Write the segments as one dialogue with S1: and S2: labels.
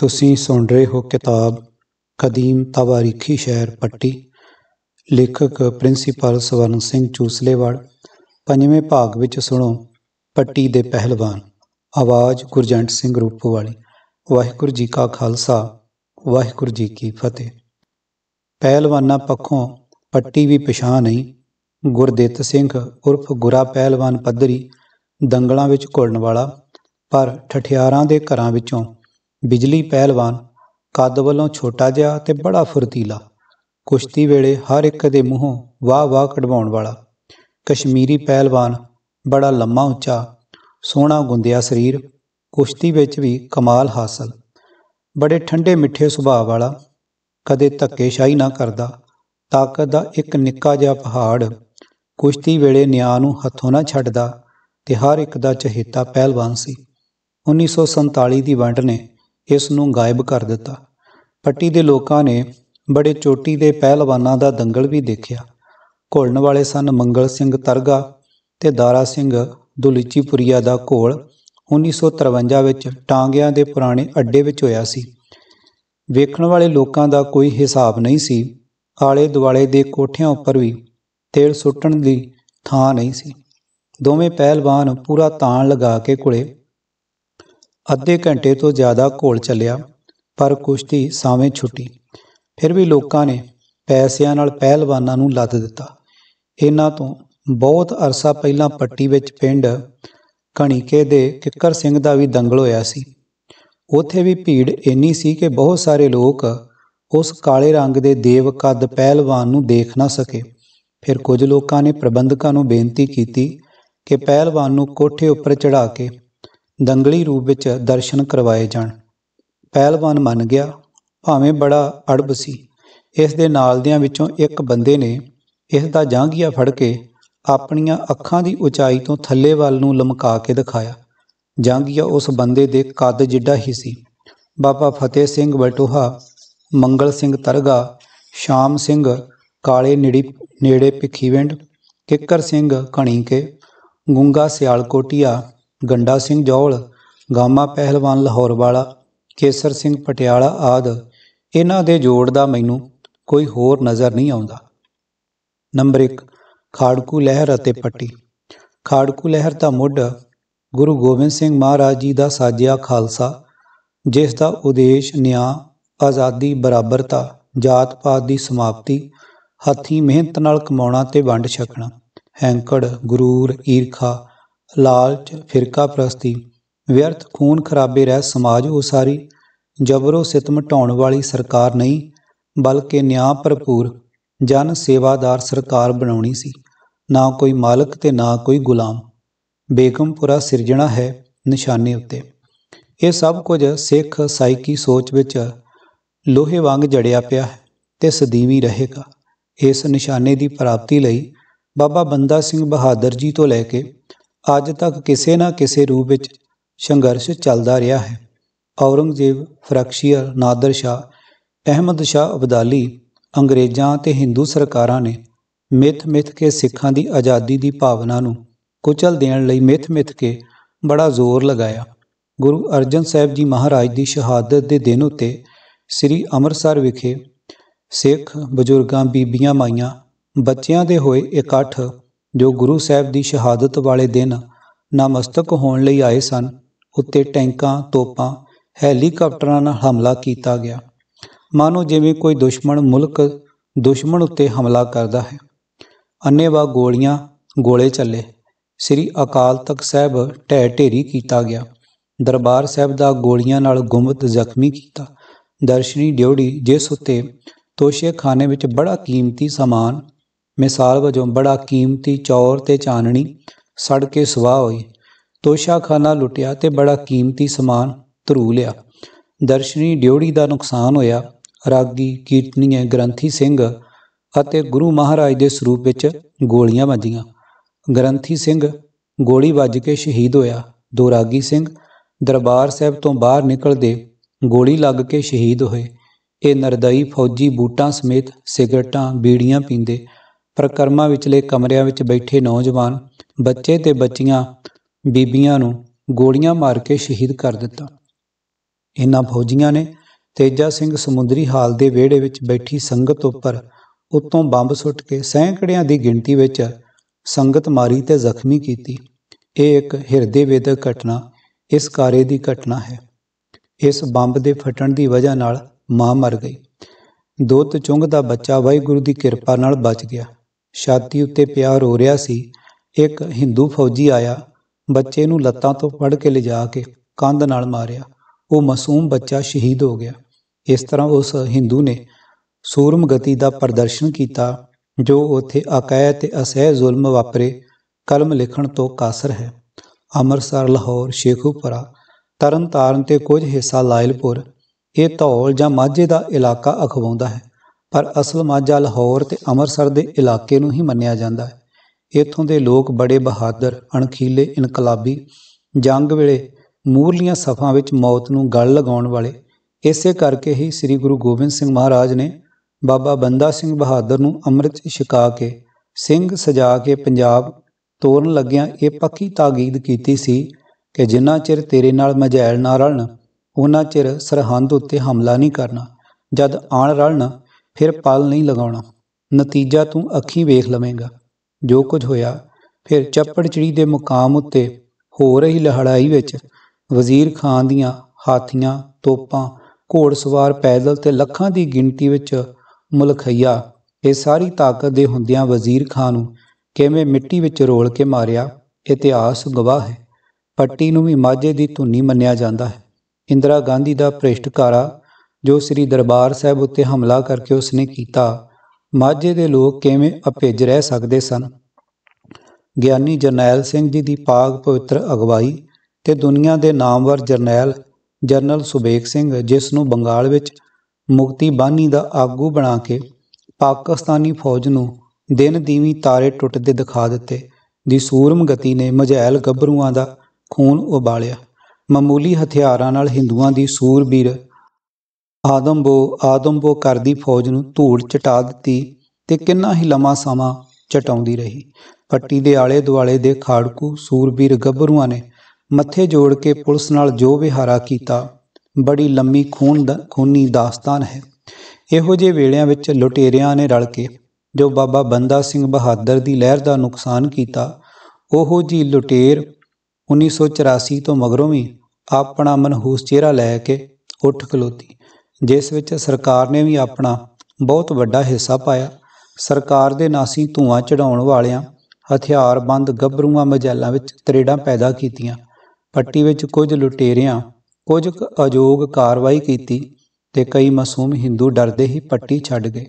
S1: ਤੁਸੀਂ ਸੁਣ ਰਹੇ ਹੋ ਕਿਤਾਬ ਕਦੀਮ ਤਵਾਰੀਖੀ ਸ਼ਹਿਰ ਪੱਟੀ ਲੇਖਕ ਪ੍ਰਿੰਸੀਪਲ ਸਵਰਨ ਸਿੰਘ ਚੂਸਲੇਵਾਲ ਪੰਜਵੇਂ ਭਾਗ ਵਿੱਚ ਸੁਣੋ ਪੱਟੀ ਦੇ ਪਹਿਲਵਾਨ ਆਵਾਜ਼ ਗੁਰਜੰਟ ਸਿੰਘ ਰੂਪਵਾਲੀ ਵਾਲੀ ਵਾਹਿਗੁਰੂ ਜੀ ਕਾ ਖਾਲਸਾ ਵਾਹਿਗੁਰੂ ਜੀ ਕੀ ਫਤਿਹ ਪਹਿਲਵਾਨਾਂ ਪੱਖੋਂ ਪੱਟੀ ਵੀ ਪਛਾਣ ਨਹੀਂ ਗੁਰਦੇਤ ਸਿੰਘ ਉਰਫ ਗੁਰਾ ਪਹਿਲਵਾਨ ਪੱਧਰੀ ਦੰਗਲਾਂ ਵਿੱਚ ਘੁਲਣ ਵਾਲਾ ਪਰ ਠਠਿਆਰਾਂ ਦੇ ਘਰਾਂ ਵਿੱਚੋਂ ਬਿਜਲੀ ਪਹਿਲਵਾਨ ਕੱਦ ਵੱਲੋਂ ਛੋਟਾ ਜਿਹਾ ਤੇ ਬੜਾ ਫੁਰਤੀਲਾ ਕੁਸ਼ਤੀ ਵੇਲੇ ਹਰ ਇੱਕ ਦੇ ਮੂੰਹੋਂ ਵਾਹ-ਵਾਹ ਕਢਵਾਉਣ ਵਾਲਾ ਕਸ਼ਮੀਰੀ ਪਹਿਲਵਾਨ ਬੜਾ ਲੰਮਾ ਉੱਚਾ ਸੋਹਣਾ ਗੁੰਦਿਆ ਸਰੀਰ ਕੁਸ਼ਤੀ ਵਿੱਚ ਵੀ ਕਮਾਲ ਹਾਸਲ ਬੜੇ ਠੰਡੇ ਮਿੱਠੇ ਸੁਭਾਅ ਵਾਲਾ ਕਦੇ ਧੱਕੇਸ਼ਾਹੀ ਨਾ ਕਰਦਾ ਤਾਕਤ ਦਾ ਇੱਕ ਨਿੱਕਾ ਜਿਹਾ ਪਹਾੜ ਕੁਸ਼ਤੀ ਵੇਲੇ ਨਿਆਂ ਨੂੰ ਹੱਥੋਂ ਨਾ ਛੱਡਦਾ ਤੇ ਹਰ ਇੱਕ ਦਾ ਚਹੇਤਾ ਪਹਿਲਵਾਨ ਸੀ 1947 ਦੀ ਵੰਡ ਨੇ ਇਸ ਨੂੰ ਗਾਇਬ ਕਰ ਦਿੱਤਾ ਪੱਟੀ ਦੇ ਲੋਕਾਂ ਨੇ ਬੜੇ ਚੋਟੀ ਦੇ ਪਹਿਲਵਾਨਾਂ ਦਾ ਦੰਗਲ ਵੀ ਦੇਖਿਆ ਘੋਲਣ ਵਾਲੇ ਸਨ ਮੰਗਲ ਸਿੰਘ ਤਰਗਾ ਤੇ ਦਾਰਾ ਸਿੰਘ ਦੁਲੀਚੀਪੁਰੀਆ ਦਾ ਘੋਲ 1953 ਵਿੱਚ ਟਾਂਗਿਆਂ ਦੇ ਪੁਰਾਣੇ ਅੱਡੇ ਵਿੱਚ ਹੋਇਆ ਸੀ ਵੇਖਣ ਵਾਲੇ ਲੋਕਾਂ ਦਾ ਕੋਈ ਹਿਸਾਬ ਨਹੀਂ ਸੀ ਆਲੇ ਦੁਆਲੇ ਦੇ ਕੋਠਿਆਂ ਉੱਪਰ ਵੀ ਤੇਲ ਸੁੱਟਣ ਦੀ ਥਾਂ ਨਹੀਂ ਸੀ ਦੋਵੇਂ ਪਹਿਲਵਾਨ ਪੂਰਾ ਤਾਣ ਲਗਾ ਕੇ ਕੁਲੇ ਅੱਧੇ ਘੰਟੇ ਤੋਂ ਜ਼ਿਆਦਾ ਘੋਲ ਚੱਲਿਆ ਪਰ ਕੁਸ਼ਤੀ ਸਾਵੇਂ ਛੁੱਟੀ ਫਿਰ ਵੀ ਲੋਕਾਂ ਨੇ ਪੈਸਿਆਂ ਨਾਲ ਪਹਿਲਵਾਨਾਂ ਨੂੰ ਲੱਦ ਦਿੱਤਾ ਇਹਨਾਂ ਤੋਂ ਬਹੁਤ ਅਰਸਾ ਪਹਿਲਾਂ ਪੱਟੀ ਵਿੱਚ ਪਿੰਡ ਕਣੀਕੇ ਦੇ ਕਿੱਕਰ ਸਿੰਘ ਦਾ ਵੀ ਦੰਗਲ ਹੋਇਆ ਸੀ ਉੱਥੇ ਵੀ ਭੀੜ ਇੰਨੀ ਸੀ ਕਿ ਬਹੁਤ ਸਾਰੇ ਲੋਕ ਉਸ ਕਾਲੇ ਰੰਗ ਦੇ ਦੇਵ ਕੱਦ ਪਹਿਲਵਾਨ ਨੂੰ ਦੇਖ ਨਾ ਸਕੇ ਫਿਰ ਕੁਝ ਲੋਕਾਂ ਨੇ ਪ੍ਰਬੰਧਕਾਂ ਨੂੰ ਬੇਨਤੀ ਕੀਤੀ ਕਿ ਪਹਿਲਵਾਨ ਨੂੰ ਕੋਠੇ ਉੱਪਰ ਚੜਾ ਕੇ ਦੰਗਲੀ ਰੂਪ ਵਿੱਚ ਦਰਸ਼ਨ ਕਰਵਾਏ ਜਾਣ ਪਹਿਲਵਾਨ ਮੰਨ ਗਿਆ ਭਾਵੇਂ ਬੜਾ ਅੜਬ ਸੀ ਇਸ ਦੇ ਨਾਲਦਿਆਂ ਵਿੱਚੋਂ ਇੱਕ ਬੰਦੇ ਨੇ ਇਸ ਦਾ ਜਾਂਗੀਆ ਫੜ ਕੇ ਆਪਣੀਆਂ ਅੱਖਾਂ ਦੀ ਉਚਾਈ ਤੋਂ ਥੱਲੇ ਵੱਲ ਨੂੰ ਲਮਕਾ ਕੇ ਦਿਖਾਇਆ ਜਾਂਗੀਆ ਉਸ ਬੰਦੇ ਦੇ ਕੱਦ ਜਿੱਡਾ ਹੀ ਸੀ ਬਾਬਾ ਫਤਿਹ ਸਿੰਘ ਬਲਟੋਹਾ ਮੰਗਲ ਸਿੰਘ ਤਰਗਾ ਸ਼ਾਮ ਸਿੰਘ ਕਾਲੇ ਨੇੜੀ ਨੇੜੇ ਭਿੱਖੀਵਿੰਡ ਕਿੱਕਰ ਸਿੰਘ ਕਣੀਕੇ ਗੁੰਗਾ ਸਿਆਲਕੋਟੀਆ ਗੰਡਾ ਸਿੰਘ ਜੌਲ ਗਾਮਾ ਪਹਿਲਵਾਨ ਲਾਹੌਰ ਵਾਲਾ ਕੇਸਰ ਸਿੰਘ ਪਟਿਆਲਾ ਆਦ ਇਹਨਾਂ ਦੇ ਜੋੜ ਦਾ ਮੈਨੂੰ ਕੋਈ ਹੋਰ ਨਜ਼ਰ ਨਹੀਂ ਆਉਂਦਾ ਨੰਬਰ 1 ਖਾੜਕੂ ਲਹਿਰ ਅਤੇ ਪੱਟੀ ਖਾੜਕੂ ਲਹਿਰ ਦਾ ਮੁੱਢ ਗੁਰੂ ਗੋਬਿੰਦ ਸਿੰਘ ਮਹਾਰਾਜ ਜੀ ਦਾ ਸਾਜਿਆ ਖਾਲਸਾ ਜਿਸ ਦਾ ਉਦੇਸ਼ ਨਿਆਂ ਆਜ਼ਾਦੀ ਬਰਾਬਰਤਾ ਜਾਤ ਪਾਤ ਦੀ ਸਮਾਪਤੀ ਹੱਥੀ ਮਿਹਨਤ ਨਾਲ ਕਮਾਉਣਾ ਤੇ ਵੰਡ ਛਕਣਾ ਹੈਂਕੜ ਗਰੂਰ ਈਰਖਾ ਲਾਲਚ ਫਿਰਕਾ ਪ੍ਰਸਤੀ ਵਿਅਰਥ ਖੂਨ ਖਰਾਬੇ ਰਹਿ ਸਮਾਜ ਉਸਾਰੀ ਜਬਰੋ ਸਿਤਮ ਢਾਉਣ ਵਾਲੀ ਸਰਕਾਰ ਨਹੀਂ ਬਲਕਿ ਨਿਆਂ ਭਰਪੂਰ ਜਨ ਸੇਵਾਦਾਰ ਸਰਕਾਰ ਬਣਾਉਣੀ ਸੀ ਨਾ ਕੋਈ ਮਾਲਕ ਤੇ ਨਾ ਕੋਈ ਗੁਲਾਮ ਬੇਗਮਪੁਰਾ ਸਿਰਜਣਾ ਹੈ ਨਿਸ਼ਾਨੇ ਉੱਤੇ ਇਹ ਸਭ ਕੁਝ ਸਿੱਖ ਸਾਈਕੀ ਸੋਚ ਵਿੱਚ ਲੋਹੇ ਵਾਂਗ ਜੜਿਆ ਪਿਆ ਹੈ ਤੇ ਸਦੀਵੀ ਰਹੇਗਾ ਇਸ ਨਿਸ਼ਾਨੇ ਦੀ ਪ੍ਰਾਪਤੀ ਲਈ ਬਾਬਾ ਬੰਦਾ ਸਿੰਘ ਬਹਾਦਰ ਜੀ ਤੋਂ ਲੈ ਕੇ ਅੱਜ ਤੱਕ ਕਿਸੇ ਨਾ ਕਿਸੇ ਰੂਪ ਵਿੱਚ ਸੰਘਰਸ਼ ਚੱਲਦਾ ਰਿਹਾ ਹੈ ਔਰੰਗਜ਼ੇਬ ਫਰਕਸ਼ੀਅਰ ਨਾਦਰ ਸ਼ਾਹ ਅਹਿਮਦ ਸ਼ਾਹ ਅਬਦਾਲੀ ਅੰਗਰੇਜ਼ਾਂ ਤੇ ਹਿੰਦੂ ਸਰਕਾਰਾਂ ਨੇ ਮਿੱਥ-ਮਿੱਥ ਕੇ ਸਿੱਖਾਂ ਦੀ ਆਜ਼ਾਦੀ ਦੀ ਭਾਵਨਾ ਨੂੰ ਕੁਚਲ ਦੇਣ ਲਈ ਮਿੱਥ-ਮਿੱਥ ਕੇ ਬੜਾ ਜ਼ੋਰ ਲਗਾਇਆ ਗੁਰੂ ਅਰਜਨ ਸਾਹਿਬ ਜੀ ਮਹਾਰਾਜ ਦੀ ਸ਼ਹਾਦਤ ਦੇ ਦਿਨ ਉਤੇ ਸ੍ਰੀ ਅੰਮ੍ਰਿਤਸਰ ਵਿਖੇ ਸਿੱਖ ਬਜ਼ੁਰਗਾਂ ਬੀਬੀਆਂ ਮਾਈਆਂ ਬੱਚਿਆਂ ਦੇ ਹੋਏ ਇਕੱਠ ਜੋ ਗੁਰੂ ਸਾਹਿਬ ਦੀ ਸ਼ਹਾਦਤ ਵਾਲੇ ਦਿਨ ਨਮਸਤਕ ਹੋਣ ਲਈ ਆਏ ਸਨ ਉੱਤੇ ਟੈਂਕਾਂ ਤੋਪਾਂ ਹੈਲੀਕਾਪਟਰਾਂ ਨਾਲ ਹਮਲਾ ਕੀਤਾ ਗਿਆ ਮਾਨੋ ਜਿਵੇਂ ਕੋਈ ਦੁਸ਼ਮਣ ਮੁਲਕ ਦੁਸ਼ਮਣ ਉੱਤੇ ਹਮਲਾ ਕਰਦਾ ਹੈ ਅੰਨੇਵਾ ਗੋਲੀਆਂ ਗੋਲੇ ਚੱਲੇ ਸ੍ਰੀ ਅਕਾਲ ਤਖਤ ਸਾਹਿਬ ਢਹਿ ਢੇਰੀ ਕੀਤਾ ਗਿਆ ਦਰਬਾਰ ਸਾਹਿਬ ਦਾ ਗੋਲੀਆਂ ਨਾਲ ਗੁੰਮਤ ਜ਼ਖਮੀ ਕੀਤਾ ਦਰਸ਼ਨੀ ਡਿਉੜੀ ਜਿਸ ਉੱਤੇ ਤੋਸ਼ੇਖਾਨੇ ਵਿੱਚ ਬੜਾ ਕੀਮਤੀ ਸਮਾਨ ਮਿਸਾਲ ਵਜੋਂ ਬੜਾ ਕੀਮਤੀ ਚੌਰ ਤੇ ਚਾਨਣੀ ਸੜ ਕੇ ਸਵਾ ਹੋਈ ਤੋਸ਼ਾਖਾਨਾ ਲੁੱਟਿਆ ਤੇ ਬੜਾ ਕੀਮਤੀ ਸਮਾਨ ਧਰੂ ਲਿਆ ਦਰਸ਼ਨੀ ਡਿਉੜੀ ਦਾ ਨੁਕਸਾਨ ਹੋਇਆ ਰਾਗੀ ਕੀਰਤਨੀਏ ਗ੍ਰੰਥੀ ਸਿੰਘ ਅਤੇ ਗੁਰੂ ਮਹਾਰਾਜ ਦੇ ਸਰੂਪ ਵਿੱਚ ਗੋਲੀਆਂ ਵੱਜੀਆਂ ਗ੍ਰੰਥੀ ਸਿੰਘ ਗੋਲੀ ਵੱਜ ਕੇ ਸ਼ਹੀਦ ਹੋਇਆ ਦੋ ਰਾਗੀ ਸਿੰਘ ਦਰਬਾਰ ਸਾਹਿਬ ਤੋਂ ਬਾਹਰ ਨਿਕਲਦੇ ਗੋਲੀ ਲੱਗ ਕੇ ਸ਼ਹੀਦ ਹੋਏ ਇਹ ਨਰਦਈ ਫੌਜੀ ਬੂਟਾਂ ਸਮੇਤ ਸਿਗਰਟਾਂ ਬੀੜੀਆਂ ਪੀਂਦੇ ਪ੍ਰਕਰਮਾ ਵਿਚਲੇ ਕਮਰਿਆਂ ਵਿੱਚ ਬੈਠੇ ਨੌਜਵਾਨ ਬੱਚੇ ਤੇ ਬੱਚੀਆਂ ਬੀਬੀਆਂ ਨੂੰ ਗੋਲੀਆਂ ਮਾਰ ਕੇ ਸ਼ਹੀਦ ਕਰ ਦਿੱਤਾ ਇਹਨਾਂ ਫੌਜੀਆਂ ਨੇ ਤੇਜਾ ਸਿੰਘ ਸਮੁੰਦਰੀ ਹਾਲ ਦੇ ਵਿਹੜੇ ਵਿੱਚ ਬੈਠੀ ਸੰਗਤ ਉੱਪਰ ਉਤੋਂ ਬੰਬ ਸੁੱਟ ਕੇ ਸੈਂਕੜਿਆਂ ਦੀ ਗਿਣਤੀ ਵਿੱਚ ਸੰਗਤ ਮਾਰੀ ਤੇ ਜ਼ਖਮੀ ਕੀਤੀ ਇਹ ਇੱਕ ਹਿਰਦੇ ਵੇਦਕ ਘਟਨਾ ਇਸ ਕਾਰੇ ਦੀ ਘਟਨਾ ਹੈ ਇਸ ਬੰਬ ਦੇ ਫਟਣ ਦੀ ਵਜ੍ਹਾ ਨਾਲ ਮਾਂ ਮਰ ਗਈ ਦੋਤ ਚੁੰਗ ਦਾ ਬੱਚਾ ਵਾਹਿਗੁਰੂ ਦੀ ਕਿਰਪਾ ਨਾਲ ਬਚ ਗਿਆ ਛਾਤੀ ਉੱਤੇ ਪਿਆ ਰੋ ਰਿਹਾ ਸੀ ਇੱਕ ਹਿੰਦੂ ਫੌਜੀ ਆਇਆ ਬੱਚੇ ਨੂੰ ਲੱਤਾਂ ਤੋਂ ਫੜ ਕੇ ਲਿਜਾ ਕੇ ਕੰਧ ਨਾਲ ਮਾਰਿਆ ਉਹ ਮਾਸੂਮ ਬੱਚਾ ਸ਼ਹੀਦ ਹੋ ਗਿਆ ਇਸ ਤਰ੍ਹਾਂ ਉਸ ਹਿੰਦੂ ਨੇ ਸੂਰਮ ਗਤੀ ਦਾ ਪ੍ਰਦਰਸ਼ਨ ਕੀਤਾ ਜੋ ਉਥੇ ਅਕਾਇ ਤੇ ਅਸਹਿ ਜ਼ੁਲਮ ਵਾਪਰੇ ਕਲਮ ਲਿਖਣ ਤੋਂ ਕਾਸਰ ਹੈ ਅੰਮ੍ਰਿਤਸਰ ਲਾਹੌਰ ਸ਼ੇਖੂਪੁਰਾ ਤਰਨਤਾਰਨ ਤੇ ਕੁਝ ਹਿੱਸਾ ਲਾਇਲਪੁਰ ਇਹ ਧੌਲ ਜਾਂ ਮਾਝੇ ਦਾ ਇਲਾਕਾ ਅਖਵਾਉਂਦਾ ਹੈ ਪਰ ਅਸਲ ਮਾਝਾ ਲਾਹੌਰ ਤੇ ਅੰਮ੍ਰਿਤਸਰ ਦੇ ਇਲਾਕੇ ਨੂੰ ਹੀ ਮੰਨਿਆ ਜਾਂਦਾ ਹੈ ਇੱਥੋਂ ਦੇ ਲੋਕ ਬੜੇ ਬਹਾਦਰ ਅਣਖੀਲੇ ਇਨਕਲਾਬੀ ਜੰਗ ਵੇਲੇ ਮੂਰਲੀਆਂ ਸਫਾਂ ਵਿੱਚ ਮੌਤ ਨੂੰ ਗਲ ਲਗਾਉਣ ਵਾਲੇ ਇਸੇ ਕਰਕੇ ਹੀ ਸ੍ਰੀ ਗੁਰੂ ਗੋਬਿੰਦ ਸਿੰਘ ਮਹਾਰਾਜ ਨੇ ਬਾਬਾ ਬੰਦਾ ਸਿੰਘ ਬਹਾਦਰ ਨੂੰ ਅੰਮ੍ਰਿਤ ਛਕਾ ਕੇ ਸਿੰਘ ਸਜਾ ਕੇ ਪੰਜਾਬ ਤੋਰਨ ਲੱਗਿਆਂ ਇਹ ਪੱਕੀ ਤਾਕੀਦ ਕੀਤੀ ਸੀ ਕਿ ਜਿੰਨਾ ਚਿਰ ਤੇਰੇ ਨਾਲ ਮਝੈਲ ਨਾ ਰਲਣ ਉਹਨਾਂ ਚਿਰ ਸਰਹੰਦ ਉੱਤੇ ਹਮਲਾ ਨਹੀਂ ਕਰਨਾ ਜਦ ਆਣ ਰਲਣ ਫਿਰ ਪਲ ਨਹੀਂ ਲਗਾਉਣਾ ਨਤੀਜਾ ਤੂੰ ਅੱਖੀਂ ਵੇਖ ਲਵੇਂਗਾ ਜੋ ਕੁਝ ਹੋਇਆ ਫਿਰ ਚੱਪੜਚੜੀ ਦੇ ਮੁਕਾਮ ਉੱਤੇ ਹੋ ਰਹੀ ਲੜਾਈ ਵਿੱਚ ਵਜ਼ੀਰ ਖਾਨ ਦੀਆਂ ਹਾਥੀਆਂ ਤੋਪਾਂ ਘੋੜਸਵਾਰ ਪੈਦਲ ਤੇ ਲੱਖਾਂ ਦੀ ਗਿਣਤੀ ਵਿੱਚ ਮੁਲਖਈਆ ਇਹ ਸਾਰੀ ਤਾਕਤ ਦੇ ਹੁੰਦਿਆਂ ਵਜ਼ੀਰ ਖਾਨ ਨੂੰ ਕਿਵੇਂ ਮਿੱਟੀ ਵਿੱਚ ਰੋਲ ਕੇ ਮਾਰਿਆ ਇਤਿਹਾਸ ਗਵਾਹ ਹੈ ਪੱਟੀ ਨੂੰ ਵੀ ਮਾਝੇ ਦੀ ਧੁਨੀ ਮੰਨਿਆ ਜਾਂਦਾ ਹੈ ਇੰਦਰਾ ਗਾਂਧੀ ਦਾ ਭ੍ਰਿਸ਼ਟਕਾਰਾ ਜੋ ਸ੍ਰੀ ਦਰਬਾਰ ਸਾਹਿਬ ਉੱਤੇ ਹਮਲਾ ਕਰਕੇ ਉਸਨੇ ਕੀਤਾ ਮਾਝੇ ਦੇ ਲੋਕ ਕਿਵੇਂ ਅਪੇਜ ਰਹਿ ਸਕਦੇ ਸਨ ਗਿਆਨੀ ਜਰਨੈਲ ਸਿੰਘ ਜੀ ਦੀ ਪਾਗ ਪਵਿੱਤਰ ਅਗਵਾਈ ਤੇ ਦੁਨੀਆ ਦੇ ਨਾਮਵਰ ਜਰਨੈਲ ਜਰਨਲ ਸੁਬੇਕ ਸਿੰਘ ਜਿਸ ਨੂੰ ਬੰਗਾਲ ਵਿੱਚ ਮੁਕਤੀ ਬਾਨੀ ਦਾ ਆਗੂ ਬਣਾ ਕੇ ਪਾਕਿਸਤਾਨੀ ਫੌਜ ਨੂੰ ਦਿਨ ਦੀਵੀ ਤਾਰੇ ਟੁੱਟਦੇ ਦਿਖਾ ਦਿੱਤੇ ਦੀ ਸੂਰਮ ਗਤੀ ਨੇ ਮਝੈਲ ਗੱਭਰੂਆਂ ਦਾ ਖੂਨ ਉਬਾਲਿਆ ਮਾਮੂਲੀ ਹਥਿਆਰਾਂ ਨਾਲ ਹਿੰਦੂਆਂ ਦੀ ਸੂਰਬੀਰ ਆਦਮਬੋ ਆਦਮਬੋ ਕਰਦੀ ਫੌਜ ਨੂੰ ਧੂੜ ਚਟਾ ਦਿੱਤੀ ਤੇ ਕਿੰਨਾ ਹੀ ਲੰਮਾ ਸਮਾਂ ਚਟਾਉਂਦੀ ਰਹੀ ਪੱਟੀ ਦੇ ਆਲੇ ਦੁਆਲੇ ਦੇ ਖਾੜਕੂ ਸੂਰਬੀਰ ਗੱਭਰੂਆਂ ਨੇ ਮੱਥੇ ਜੋੜ ਕੇ ਪੁਲਿਸ ਨਾਲ ਜੋ ਵਿਹਾਰਾ ਕੀਤਾ ਬੜੀ ਲੰਮੀ ਖੂਨ ਦਾ ਖੂਨੀ ਦਾਸਤਾਨ ਹੈ ਇਹੋ ਜਿਹੇ ਵੇਲਿਆਂ ਵਿੱਚ ਲੁਟੇਰਿਆਂ ਨੇ ਰਲ ਕੇ ਜੋ ਬਾਬਾ ਬੰਦਾ ਸਿੰਘ ਬਹਾਦਰ ਦੀ ਲਹਿਰ ਦਾ ਨੁਕਸਾਨ ਕੀਤਾ ਉਹੋ ਜੀ ਲੁਟੇਰ 1984 ਤੋਂ ਮਗਰੋਂ ਵੀ ਆਪਣਾ ਮਨਹੂਸ ਚਿਹਰਾ ਲੈ ਕੇ ਉੱਠ ਖਲੋਤੀ ਜਿਸ ਵਿੱਚ ਸਰਕਾਰ ਨੇ ਵੀ ਆਪਣਾ ਬਹੁਤ ਵੱਡਾ ਹਿੱਸਾ ਪਾਇਆ ਸਰਕਾਰ ਦੇ ਨਾਸੀ ਧੂਆਂ ਚੜਾਉਣ ਵਾਲਿਆਂ ਹਥਿਆਰਬੰਦ ਗੱਭਰੂਆਂ ਮਜੈਲਾਂ ਵਿੱਚ ਤਰੇੜਾਂ ਪੈਦਾ ਕੀਤੀਆਂ ਪੱਟੀ ਵਿੱਚ ਕੁਝ ਲੁਟੇਰਿਆਂ ਕੁਝ ਅਜੋਗ ਕਾਰਵਾਈ ਕੀਤੀ ਤੇ ਕਈ ਮਾਸੂਮ ਹਿੰਦੂ ਡਰਦੇ ਹੀ ਪੱਟੀ ਛੱਡ ਗਏ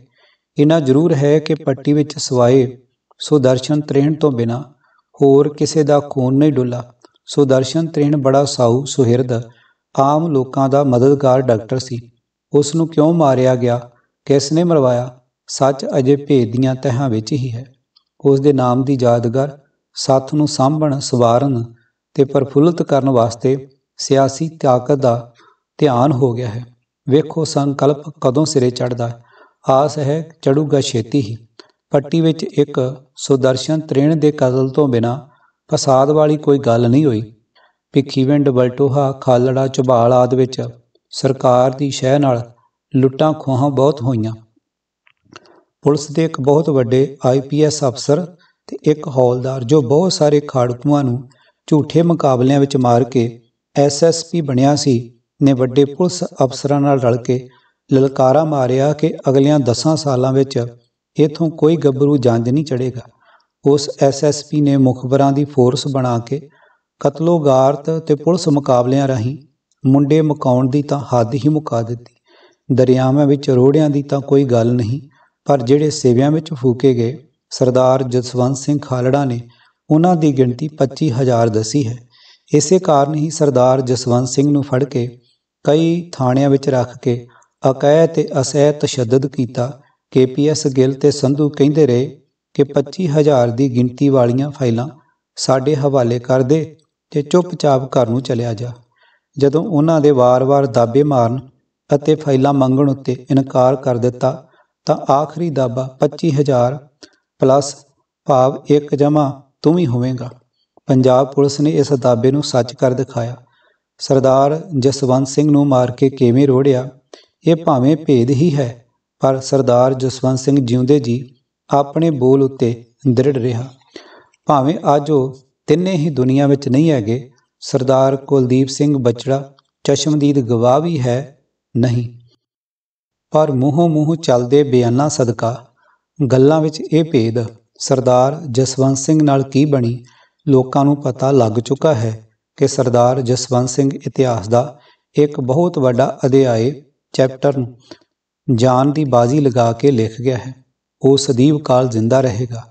S1: ਇਹਨਾਂ ਜ਼ਰੂਰ ਹੈ ਕਿ ਪੱਟੀ ਵਿੱਚ ਸਵਾਏ ਸੁਦਰਸ਼ਨ ਤ੍ਰੇਣ ਤੋਂ ਬਿਨਾ ਹੋਰ ਕਿਸੇ ਦਾ ਖੂਨ ਨਹੀਂ ਡੁੱਲਾ ਸੁਦਰਸ਼ਨ ਤ੍ਰੇਣ ਬੜਾ ਸਾਊ ਸੁਹਿਰਦ ਆਮ ਲੋਕਾਂ ਦਾ ਮਦਦਗਾਰ ਡਾਕਟਰ ਸੀ ਉਸ ਨੂੰ ਕਿਉਂ ਮਾਰਿਆ ਗਿਆ ਕਿਸ ਨੇ ਮਰਵਾਇਆ ਸੱਚ ਅਜੇ ਭੇਦ ਦੀਆਂ ਤਹਾਂ ਵਿੱਚ ਹੀ ਹੈ ਉਸ ਦੇ ਨਾਮ ਦੀ ਯਾਦਗਾਰ ਸਾਥ ਨੂੰ ਸਾਂਭਣ ਸਵਾਰਨ ਤੇ ਪਰਫੁੱਲਤ ਕਰਨ ਵਾਸਤੇ ਸਿਆਸੀ ਤਾਕਤ ਦਾ ਧਿਆਨ ਹੋ ਗਿਆ ਹੈ ਵੇਖੋ ਸੰਕਲਪ ਕਦੋਂ ਸਿਰੇ ਚੜਦਾ ਆਸ ਹੈ ਚੜੂਗਾ ਛੇਤੀ ਹੀ ਪੱਟੀ ਵਿੱਚ ਇੱਕ ਸੁਦਰਸ਼ਨ ਤ੍ਰੇਣ ਦੇ ਕਦਲ ਤੋਂ ਬਿਨਾ ਫਸਾਦ ਵਾਲੀ ਕੋਈ ਗੱਲ ਨਹੀਂ ਹੋਈ ਵਿੰਡ ਬਲਟੋਹਾ ਖਾਲੜਾ ਚਬਾਲ ਆਦ ਵਿੱਚ ਸਰਕਾਰ ਦੀ ਸ਼ਹਿ ਨਾਲ ਲੁੱਟਾਂ ਖੋਹਾਂ ਬਹੁਤ ਹੋਈਆਂ ਪੁਲਿਸ ਦੇ ਇੱਕ ਬਹੁਤ ਵੱਡੇ ਆਈਪੀਐਸ ਅਫਸਰ ਤੇ ਇੱਕ ਹੌਲਦਾਰ ਜੋ ਬਹੁਤ ਸਾਰੇ ਖਾੜਕੂਆਂ ਨੂੰ ਝੂਠੇ ਮੁਕਾਬਲਿਆਂ ਵਿੱਚ ਮਾਰ ਕੇ ਐਸਐਸਪੀ ਬਣਿਆ ਸੀ ਨੇ ਵੱਡੇ ਪੁਲਿਸ ਅਫਸਰਾਂ ਨਾਲ ਰਲ ਕੇ ਲਲਕਾਰਾ ਮਾਰਿਆ ਕਿ ਅਗਲੀਆਂ 10 ਸਾਲਾਂ ਵਿੱਚ ਇਥੋਂ ਕੋਈ ਗੱਭਰੂ ਜੰਜ ਨਹੀਂ ਚੜੇਗਾ ਉਸ ਐਸਐਸਪੀ ਨੇ ਮੁਖਬਰਾਂ ਦੀ ਫੋਰਸ ਬਣਾ ਕੇ ਕਤਲੋਗਾਰਤ ਤੇ ਪੁਲਿਸ ਮੁਕਾਬਲਿਆਂ ਰਾਹੀਂ ਮੁੰਡੇ ਮਕਾਉਣ ਦੀ ਤਾਂ ਹੱਦ ਹੀ ਮੁਕਾ ਦਿੱਤੀ ਦਰਿਆਵਾਂ ਵਿੱਚ ਰੋੜਿਆਂ ਦੀ ਤਾਂ ਕੋਈ ਗੱਲ ਨਹੀਂ ਪਰ ਜਿਹੜੇ ਸੇਵਿਆਂ ਵਿੱਚ ਫੂਕੇ ਗਏ ਸਰਦਾਰ ਜਸਵੰਤ ਸਿੰਘ ਖਾਲੜਾ ਨੇ ਉਹਨਾਂ ਦੀ ਗਿਣਤੀ 25000 ਦੱਸੀ ਹੈ ਇਸੇ ਕਾਰਨ ਹੀ ਸਰਦਾਰ ਜਸਵੰਤ ਸਿੰਘ ਨੂੰ ਫੜ ਕੇ ਕਈ ਥਾਣਿਆਂ ਵਿੱਚ ਰੱਖ ਕੇ ਅਕੈ ਤੇ ਅਸਹਿ ਤਸ਼ੱਦਦ ਕੀਤਾ ਕੇਪੀਐਸ ਗਿੱਲ ਤੇ ਸੰਧੂ ਕਹਿੰਦੇ ਰਹੇ ਕਿ 25000 ਦੀ ਗਿਣਤੀ ਵਾਲੀਆਂ ਫਾਈਲਾਂ ਸਾਡੇ ਹਵਾਲੇ ਕਰ ਦੇ ਤੇ ਚੁੱਪਚਾਪ ਘਰ ਨੂੰ ਚਲਿਆ ਜਾ ਜਦੋਂ ਉਹਨਾਂ ਦੇ ਵਾਰ-ਵਾਰ ਦਾਬੇ ਮਾਰਨ ਅਤੇ ਫਾਈਲਾਂ ਮੰਗਣ ਉੱਤੇ ਇਨਕਾਰ ਕਰ ਦਿੱਤਾ ਤਾਂ ਆਖਰੀ ਦਾਬਾ 25000 ਪਲੱਸ ਭਾਵ 1 ਜਮਾ ਤੂੰ ਵੀ ਹੋਵੇਂਗਾ ਪੰਜਾਬ ਪੁਲਿਸ ਨੇ ਇਸ ਦਾਬੇ ਨੂੰ ਸੱਚ ਕਰ ਦਿਖਾਇਆ ਸਰਦਾਰ ਜਸਵੰਤ ਸਿੰਘ ਨੂੰ ਮਾਰ ਕੇ ਕਿਵੇਂ ਰੋੜਿਆ ਇਹ ਭਾਵੇਂ ਭੇਦ ਹੀ ਹੈ ਪਰ ਸਰਦਾਰ ਜਸਵੰਤ ਸਿੰਘ ਜਿਉਂਦੇ ਜੀ ਆਪਣੇ ਬੋਲ ਉੱਤੇ ਦ੍ਰਿੜ ਰਿਹਾ ਭਾਵੇਂ ਅੱਜ ਉਹ ਤਿੰਨੇ ਹੀ ਦੁਨੀਆ ਵਿੱਚ ਨਹੀਂ ਹੈਗੇ ਸਰਦਾਰ ਕੁਲਦੀਪ ਸਿੰਘ ਬਚੜਾ ਚਸ਼ਮਦੀਦ ਗਵਾਹ ਵੀ ਹੈ ਨਹੀਂ ਪਰ ਮੂੰਹੋਂ ਮੂੰਹ ਚੱਲਦੇ ਬਿਆਨਾਂ ਸਦਕਾ ਗੱਲਾਂ ਵਿੱਚ ਇਹ ਭੇਦ ਸਰਦਾਰ ਜਸਵੰਤ ਸਿੰਘ ਨਾਲ ਕੀ ਬਣੀ ਲੋਕਾਂ ਨੂੰ ਪਤਾ ਲੱਗ ਚੁੱਕਾ ਹੈ ਕਿ ਸਰਦਾਰ ਜਸਵੰਤ ਸਿੰਘ ਇਤਿਹਾਸ ਦਾ ਇੱਕ ਬਹੁਤ ਵੱਡਾ ਅਧਿਆਇ ਚੈਪਟਰ ਨੂੰ ਜਾਨ ਦੀ ਬਾਜ਼ੀ ਲਗਾ ਕੇ ਲਿਖ ਗਿਆ ਹੈ ਉਹ ਸਦੀਵ ਕਾਲ ਜ਼ਿੰਦਾ ਰਹੇਗਾ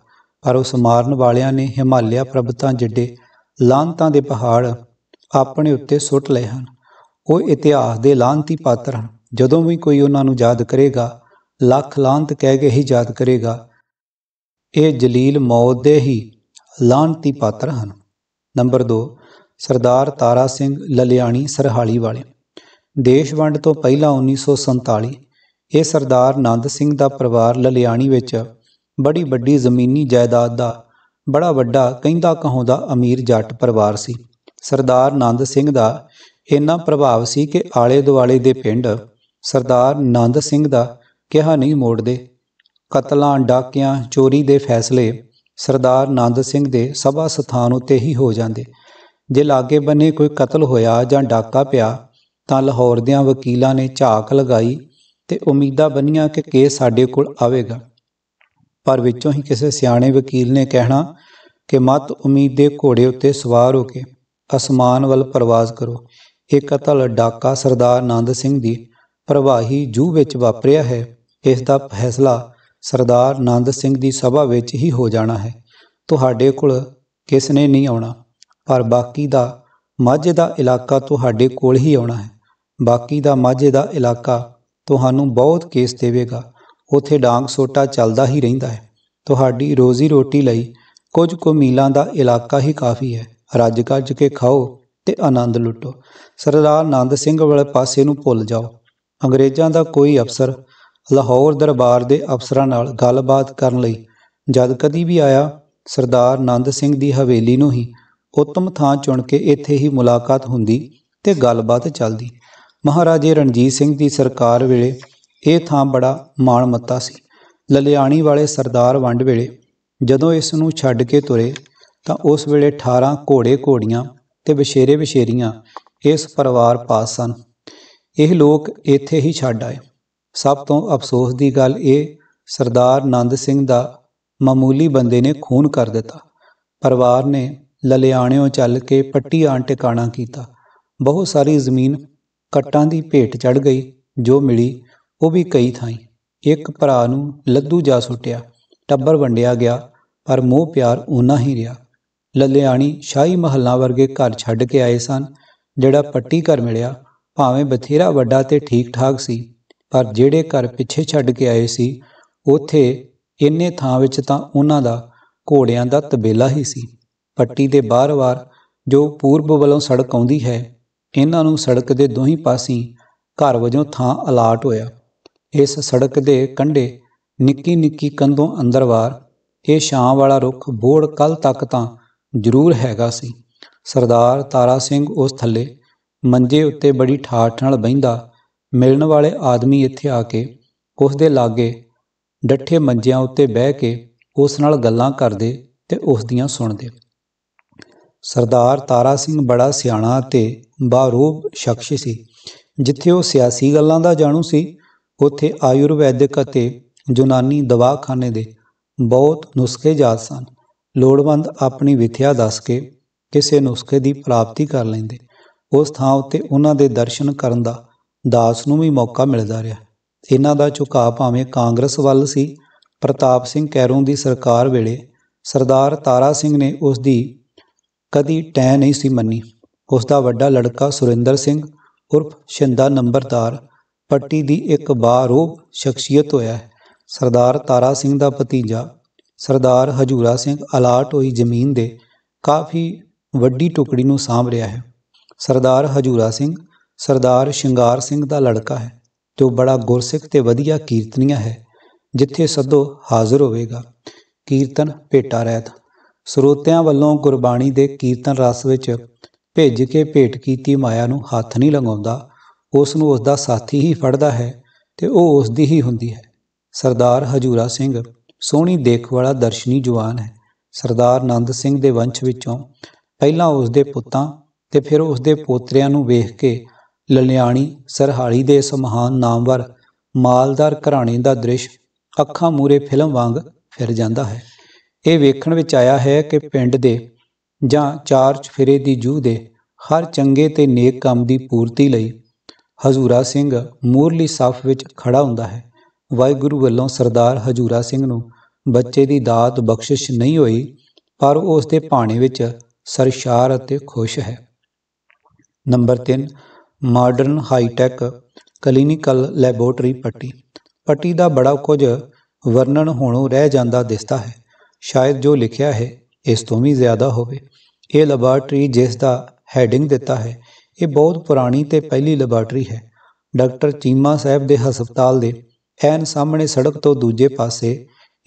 S1: ਪਰ ਉਸ ਮਾਰਨ ਵਾਲਿਆਂ ਨੇ ਹਿਮਾਲਿਆ ਪ੍ਰਭਤਾ ਜਿੱਡੇ ਲਾਂਤਾਂ ਦੇ ਪਹਾੜ ਆਪਣੇ ਉੱਤੇ ਸੁੱਟ ਲਏ ਹਨ ਉਹ ਇਤਿਹਾਸ ਦੇ ਲਾਂਤੀ ਪਾਤਰ ਹਨ ਜਦੋਂ ਵੀ ਕੋਈ ਉਹਨਾਂ ਨੂੰ ਯਾਦ ਕਰੇਗਾ ਲੱਖ ਲਾਂਤ ਕਹਿ ਕੇ ਹੀ ਯਾਦ ਕਰੇਗਾ ਇਹ ਜਲੀਲ ਮੌਤ ਦੇ ਹੀ ਲਾਂਤੀ ਪਾਤਰ ਹਨ ਨੰਬਰ 2 ਸਰਦਾਰ ਤਾਰਾ ਸਿੰਘ ਲਲਿਆਣੀ ਸਰਹਾਲੀ ਵਾਲੇ ਦੇਸ਼ ਵੰਡ ਤੋਂ ਪਹਿਲਾਂ 1947 ਇਹ ਸਰਦਾਰ ਆਨੰਦ ਸਿੰਘ ਦਾ ਪਰਿਵਾਰ ਲਲਿਆਣੀ ਵਿੱਚ ਬੜੀ ਵੱਡੀ ਜ਼ਮੀਨੀ ਜਾਇਦਾਦ ਦਾ ਬੜਾ ਵੱਡਾ ਕਹਿੰਦਾ ਕਹਾਉਂਦਾ ਅਮੀਰ ਜੱਟ ਪਰਿਵਾਰ ਸੀ ਸਰਦਾਰ ਨੰਦ ਸਿੰਘ ਦਾ ਇੰਨਾ ਪ੍ਰਭਾਵ ਸੀ ਕਿ ਆਲੇ ਦੁਆਲੇ ਦੇ ਪਿੰਡ ਸਰਦਾਰ ਨੰਦ ਸਿੰਘ ਦਾ ਕਿਹਾ ਨਹੀਂ ਮੋੜਦੇ ਕਤਲਾਂ ਡਾਕਿਆਂ ਚੋਰੀ ਦੇ ਫੈਸਲੇ ਸਰਦਾਰ ਨੰਦ ਸਿੰਘ ਦੇ ਸਭਾ ਸਥਾਨ ਉੱਤੇ ਹੀ ਹੋ ਜਾਂਦੇ ਜੇ ਲਾਗੇ ਬੰਨੇ ਕੋਈ ਕਤਲ ਹੋਇਆ ਜਾਂ ਡਾਕਾ ਪਿਆ ਤਾਂ ਲਾਹੌਰ ਦੇਆਂ ਵਕੀਲਾਂ ਨੇ ਝਾਕ ਲਗਾਈ ਤੇ ਉਮੀਦਾਂ ਬੰਨੀਆਂ ਕਿ ਕੇਸ ਸਾਡੇ ਕੋਲ ਆਵੇਗਾ ਪਰ ਵਿੱਚੋਂ ਹੀ ਕਿਸੇ ਸਿਆਣੇ ਵਕੀਲ ਨੇ ਕਹਿਣਾ ਕਿ ਮਤ ਉਮੀਦ ਦੇ ਘੋੜੇ ਉੱਤੇ ਸਵਾਰ ਹੋ ਕੇ ਅਸਮਾਨ ਵੱਲ ਪਰਵਾਜ਼ ਕਰੋ ਇੱਕ ਅਤਲ ਡਾਕਾ ਸਰਦਾਰ ਆਨੰਦ ਸਿੰਘ ਦੀ ਪ੍ਰਵਾਹੀ ਜੂ ਵਿੱਚ ਵਾਪਰਿਆ ਹੈ ਇਸ ਦਾ ਫੈਸਲਾ ਸਰਦਾਰ ਆਨੰਦ ਸਿੰਘ ਦੀ ਸਭਾ ਵਿੱਚ ਹੀ ਹੋ ਜਾਣਾ ਹੈ ਤੁਹਾਡੇ ਕੋਲ ਕਿਸ ਨੇ ਨਹੀਂ ਆਉਣਾ ਪਰ ਬਾਕੀ ਦਾ ਮਾਝੇ ਦਾ ਇਲਾਕਾ ਤੁਹਾਡੇ ਕੋਲ ਹੀ ਆਉਣਾ ਹੈ ਬਾਕੀ ਦਾ ਮਾਝੇ ਦਾ ਇਲਾਕਾ ਤੁਹਾਨੂੰ ਬਹੁਤ ਕੇਸ ਦੇਵੇਗਾ ਉਥੇ ਡਾਂਗ ਸੋਟਾ ਚੱਲਦਾ ਹੀ ਰਹਿੰਦਾ ਹੈ ਤੁਹਾਡੀ ਰੋਜ਼ੀ ਰੋਟੀ ਲਈ ਕੁਝ ਕੁ ਮੀਲਾਂ ਦਾ ਇਲਾਕਾ ਹੀ ਕਾਫੀ ਹੈ ਰੱਜ ਗੱਜ ਕੇ ਖਾਓ ਤੇ ਆਨੰਦ ਲੁੱਟੋ ਸਰਦਾਰ ਆਨੰਦ ਸਿੰਘ ਵਾਲੇ ਪਾਸੇ ਨੂੰ ਭੁੱਲ ਜਾਓ ਅੰਗਰੇਜ਼ਾਂ ਦਾ ਕੋਈ ਅਫਸਰ ਲਾਹੌਰ ਦਰਬਾਰ ਦੇ ਅਫਸਰਾਂ ਨਾਲ ਗੱਲਬਾਤ ਕਰਨ ਲਈ ਜਦ ਕਦੀ ਵੀ ਆਇਆ ਸਰਦਾਰ ਆਨੰਦ ਸਿੰਘ ਦੀ ਹਵੇਲੀ ਨੂੰ ਹੀ ਉਤਮ ਥਾਂ ਚੁਣ ਕੇ ਇੱਥੇ ਹੀ ਮੁਲਾਕਾਤ ਹੁੰਦੀ ਤੇ ਗੱਲਬਾਤ ਚੱਲਦੀ ਮਹਾਰਾਜੇ ਰਣਜੀਤ ਸਿੰਘ ਦੀ ਸਰਕਾਰ ਵੇਲੇ ਇਹ ਥਾਂ ਬੜਾ ਮਾਣ ਮੱਤਾ ਸੀ ਲਲਿਆਣੀ ਵਾਲੇ ਸਰਦਾਰ ਵੰਡ ਵੇਲੇ ਜਦੋਂ ਇਸ ਨੂੰ ਛੱਡ ਕੇ ਤੁਰੇ ਤਾਂ ਉਸ ਵੇਲੇ 18 ਘੋੜੇ ਘੋੜੀਆਂ ਤੇ ਬਸ਼ੇਰੇ ਬਸ਼ੇਰੀਆਂ ਇਸ ਪਰਿਵਾਰ ਪਾਸ ਸਨ ਇਹ ਲੋਕ ਇੱਥੇ ਹੀ ਛੱਡ ਆਏ ਸਭ ਤੋਂ ਅਫਸੋਸ ਦੀ ਗੱਲ ਇਹ ਸਰਦਾਰ ਨੰਦ ਸਿੰਘ ਦਾ ਮਾਮੂਲੀ ਬੰਦੇ ਨੇ ਖੂਨ ਕਰ ਦਿੱਤਾ ਪਰਿਵਾਰ ਨੇ ਲਲਿਆਣਿਓ ਚੱਲ ਕੇ ਪੱਟੀ ਆਣ ਟਿਕਾਣਾ ਕੀਤਾ ਬਹੁਤ ਸਾਰੀ ਜ਼ਮੀਨ ਕੱਟਾਂ ਦੀ ਭੇਟ ਚੜ ਗਈ ਜੋ ਮਿਲੀ ਉਹ ਵੀ ਕਈ ਥਾਈਂ ਇੱਕ ਭਰਾ ਨੂੰ ਲੱਦੂ ਜਾ ਸੁੱਟਿਆ ਟੱਬਰ ਵੰਡਿਆ ਗਿਆ ਪਰ ਮੋਹ ਪਿਆਰ ਉਨਾ ਹੀ ਰਿਹਾ ਲੱਲਿਆਣੀ ਸ਼ਾਹੀ ਮਹੱਲਾ ਵਰਗੇ ਘਰ ਛੱਡ ਕੇ ਆਏ ਸਨ ਜਿਹੜਾ ਪੱਟੀ ਘਰ ਮਿਲਿਆ ਭਾਵੇਂ ਬਥੇਰਾ ਵੱਡਾ ਤੇ ਠੀਕ ਠਾਕ ਸੀ ਪਰ ਜਿਹੜੇ ਘਰ ਪਿੱਛੇ ਛੱਡ ਕੇ ਆਏ ਸੀ ਉਥੇ ਇੰਨੇ ਥਾਂ ਵਿੱਚ ਤਾਂ ਉਹਨਾਂ ਦਾ ਘੋੜਿਆਂ ਦਾ ਤਬੇਲਾ ਹੀ ਸੀ ਪੱਟੀ ਦੇ ਬਾਹਰ-ਵਾਰ ਜੋ ਪੂਰਬ ਵੱਲੋਂ ਸੜਕ ਆਉਂਦੀ ਹੈ ਇਹਨਾਂ ਨੂੰ ਸੜਕ ਦੇ ਦੋਹੀ ਪਾਸੇ ਘਰ ਵਜੋਂ ਥਾਂ ਅਲਾਟ ਹੋਇਆ ਇਸ ਸੜਕ ਦੇ ਕੰਢੇ ਨਿੱਕੀ ਨਿੱਕੀ ਕੰਧੋਂ ਅੰਦਰਵਾਰ ਇਹ ਛਾਂ ਵਾਲਾ ਰੁੱਖ ਬੋੜ ਕੱਲ ਤੱਕ ਤਾਂ ਜ਼ਰੂਰ ਹੈਗਾ ਸੀ ਸਰਦਾਰ ਤਾਰਾ ਸਿੰਘ ਉਸ ਥੱਲੇ ਮੰਜੇ ਉੱਤੇ ਬੜੀ ਠਾਠ ਨਾਲ ਬੈਂਦਾ ਮਿਲਣ ਵਾਲੇ ਆਦਮੀ ਇੱਥੇ ਆ ਕੇ ਉਸ ਦੇ ਲਾਗੇ ਡੱਠੇ ਮੰਜਿਆਂ ਉੱਤੇ ਬਹਿ ਕੇ ਉਸ ਨਾਲ ਗੱਲਾਂ ਕਰਦੇ ਤੇ ਉਸ ਦੀਆਂ ਸੁਣਦੇ ਸਰਦਾਰ ਤਾਰਾ ਸਿੰਘ ਬੜਾ ਸਿਆਣਾ ਤੇ ਬਾਰੂਬ ਸ਼ਖਸ ਸੀ ਜਿੱਥੇ ਉਹ ਸਿਆਸੀ ਗੱਲਾਂ ਦਾ ਜਾਣੂ ਸੀ ਉੱਥੇ ਆਯੁਰਵੈਦਿਕ ਅਤੇ ਜੁਨਾਨੀ ਦਵਾਖਾਨੇ ਦੇ ਬਹੁਤ ਨੁਸਖੇ ਜਾਤ ਸਨ ਲੋੜਵੰਦ ਆਪਣੀ ਵਿਥਿਆ ਦੱਸ ਕੇ ਕਿਸੇ ਨੁਸਖੇ ਦੀ ਪ੍ਰਾਪਤੀ ਕਰ ਲੈਂਦੇ ਉਸ ਥਾਂ ਉੱਤੇ ਉਹਨਾਂ ਦੇ ਦਰਸ਼ਨ ਕਰਨ ਦਾ ਦਾਸ ਨੂੰ ਵੀ ਮੌਕਾ ਮਿਲਦਾ ਰਿਹਾ ਇਹਨਾਂ ਦਾ ਝੁਕਾਅ ਭਾਵੇਂ ਕਾਂਗਰਸ ਵੱਲ ਸੀ ਪ੍ਰਤਾਪ ਸਿੰਘ ਕੈਰੋਂ ਦੀ ਸਰਕਾਰ ਵੇਲੇ ਸਰਦਾਰ ਤਾਰਾ ਸਿੰਘ ਨੇ ਉਸ ਦੀ ਕਦੀ ਟੈ ਨਹੀਂ ਸੀ ਮੰਨੀ ਉਸ ਦਾ ਵੱਡਾ ਲੜਕਾ ਸੁਰਿੰਦਰ ਸਿੰਘ ਉਰਫ ਸ਼ਿੰਦਾ ਨੰਬਰਦਾਰ ਪੱਟੀ ਦੀ ਇੱਕ ਬਾਹਰੋਂ ਸ਼ਖਸੀਅਤ ਹੋਇਆ ਹੈ ਸਰਦਾਰ ਤਾਰਾ ਸਿੰਘ ਦਾ ਭਤੀਜਾ ਸਰਦਾਰ ਹਜੂਰਾ ਸਿੰਘ ਅਲਾਟ ਹੋਈ ਜ਼ਮੀਨ ਦੇ ਕਾਫੀ ਵੱਡੀ ਟੁਕੜੀ ਨੂੰ ਸਾਂਭ ਰਿਹਾ ਹੈ ਸਰਦਾਰ ਹਜੂਰਾ ਸਿੰਘ ਸਰਦਾਰ ਸ਼ਿੰਗਾਰ ਸਿੰਘ ਦਾ ਲੜਕਾ ਹੈ ਜੋ ਬੜਾ ਗੁਰਸਿੱਖ ਤੇ ਵਧੀਆ ਕੀਰਤਨੀਆ ਹੈ ਜਿੱਥੇ ਸਦੋ ਹਾਜ਼ਰ ਹੋਵੇਗਾ ਕੀਰਤਨ ਭੇਟਾ ਰਹਿਤ ਸਰੋਤਿਆਂ ਵੱਲੋਂ ਗੁਰਬਾਣੀ ਦੇ ਕੀਰਤਨ ਰਸ ਵਿੱਚ ਭਿੱਜ ਕੇ ਭੇਟ ਕੀਤੀ ਮਾਇਆ ਨੂੰ ਹੱਥ ਨਹੀਂ ਲਗਾਉਂਦਾ ਉਸ ਨੂੰ ਉਸ ਦਾ ਸਾਥੀ ਹੀ ਫੜਦਾ ਹੈ ਤੇ ਉਹ ਉਸ ਦੀ ਹੀ ਹੁੰਦੀ ਹੈ ਸਰਦਾਰ ਹਜੂਰਾ ਸਿੰਘ ਸੋਹਣੀ ਦੇਖ ਵਾਲਾ ਦਰਸ਼ਨੀ ਜਵਾਨ ਹੈ ਸਰਦਾਰ ਆਨੰਦ ਸਿੰਘ ਦੇ ਵੰਸ਼ ਵਿੱਚੋਂ ਪਹਿਲਾਂ ਉਸ ਦੇ ਪੁੱਤਾਂ ਤੇ ਫਿਰ ਉਸ ਦੇ ਪੋਤਰਿਆਂ ਨੂੰ ਵੇਖ ਕੇ ਲਲਿਆਣੀ ਸਰਹਾਲੀ ਦੇ ਇਸ ਮਹਾਨ ਨਾਮਵਰ ਮਾਲਦਾਰ ਘਰਾਣੇ ਦਾ ਦ੍ਰਿਸ਼ ਅੱਖਾਂ ਮੂਰੇ ਫਿਲਮ ਵਾਂਗ ਫਿਰ ਜਾਂਦਾ ਹੈ ਇਹ ਵੇਖਣ ਵਿੱਚ ਆਇਆ ਹੈ ਕਿ ਪਿੰਡ ਦੇ ਜਾਂ ਚਾਰ ਫਿਰੇ ਦੀ ਜੂਹ ਦੇ ਹਰ ਚੰਗੇ ਤੇ ਨੇਕ ਕੰਮ ਦੀ ਪੂਰਤੀ ਲਈ ਹਜ਼ੂਰਾ ਸਿੰਘ ਮੂਰਲੀ ਸਾਫ ਵਿੱਚ ਖੜਾ ਹੁੰਦਾ ਹੈ ਵਾਹਿਗੁਰੂ ਵੱਲੋਂ ਸਰਦਾਰ ਹਜ਼ੂਰਾ ਸਿੰਘ ਨੂੰ ਬੱਚੇ ਦੀ ਦਾਤ ਬਖਸ਼ਿਸ਼ ਨਹੀਂ ਹੋਈ ਪਰ ਉਹ ਉਸ ਦੇ ਪਾਣੀ ਵਿੱਚ ਸਰਸ਼ਾਰ ਅਤੇ ਖੁਸ਼ ਹੈ number 3 modern hi tech clinical laboratory Patti Patti ਦਾ ਬੜਾ ਕੁਝ ਵਰਣਨ ਹੋਣੋਂ ਰਹਿ ਜਾਂਦਾ ਦਿਸਦਾ ਹੈ ਸ਼ਾਇਦ ਜੋ ਲਿਖਿਆ ਹੈ ਇਸ ਤੋਂ ਵੀ ਜ਼ਿਆਦਾ ਹੋਵੇ ਇਹ ਲੈਬੋਰਟਰੀ ਜਿਸ ਦਾ ਹੈਡਿੰਗ ਦਿੱਤਾ ਹੈ ਇਹ ਬਹੁਤ ਪੁਰਾਣੀ ਤੇ ਪਹਿਲੀ ਲੈਬਾਰਟਰੀ ਹੈ ਡਾਕਟਰ ਚੀਮਾ ਸਾਹਿਬ ਦੇ ਹਸਪਤਾਲ ਦੇ ਐਨ ਸਾਹਮਣੇ ਸੜਕ ਤੋਂ ਦੂਜੇ ਪਾਸੇ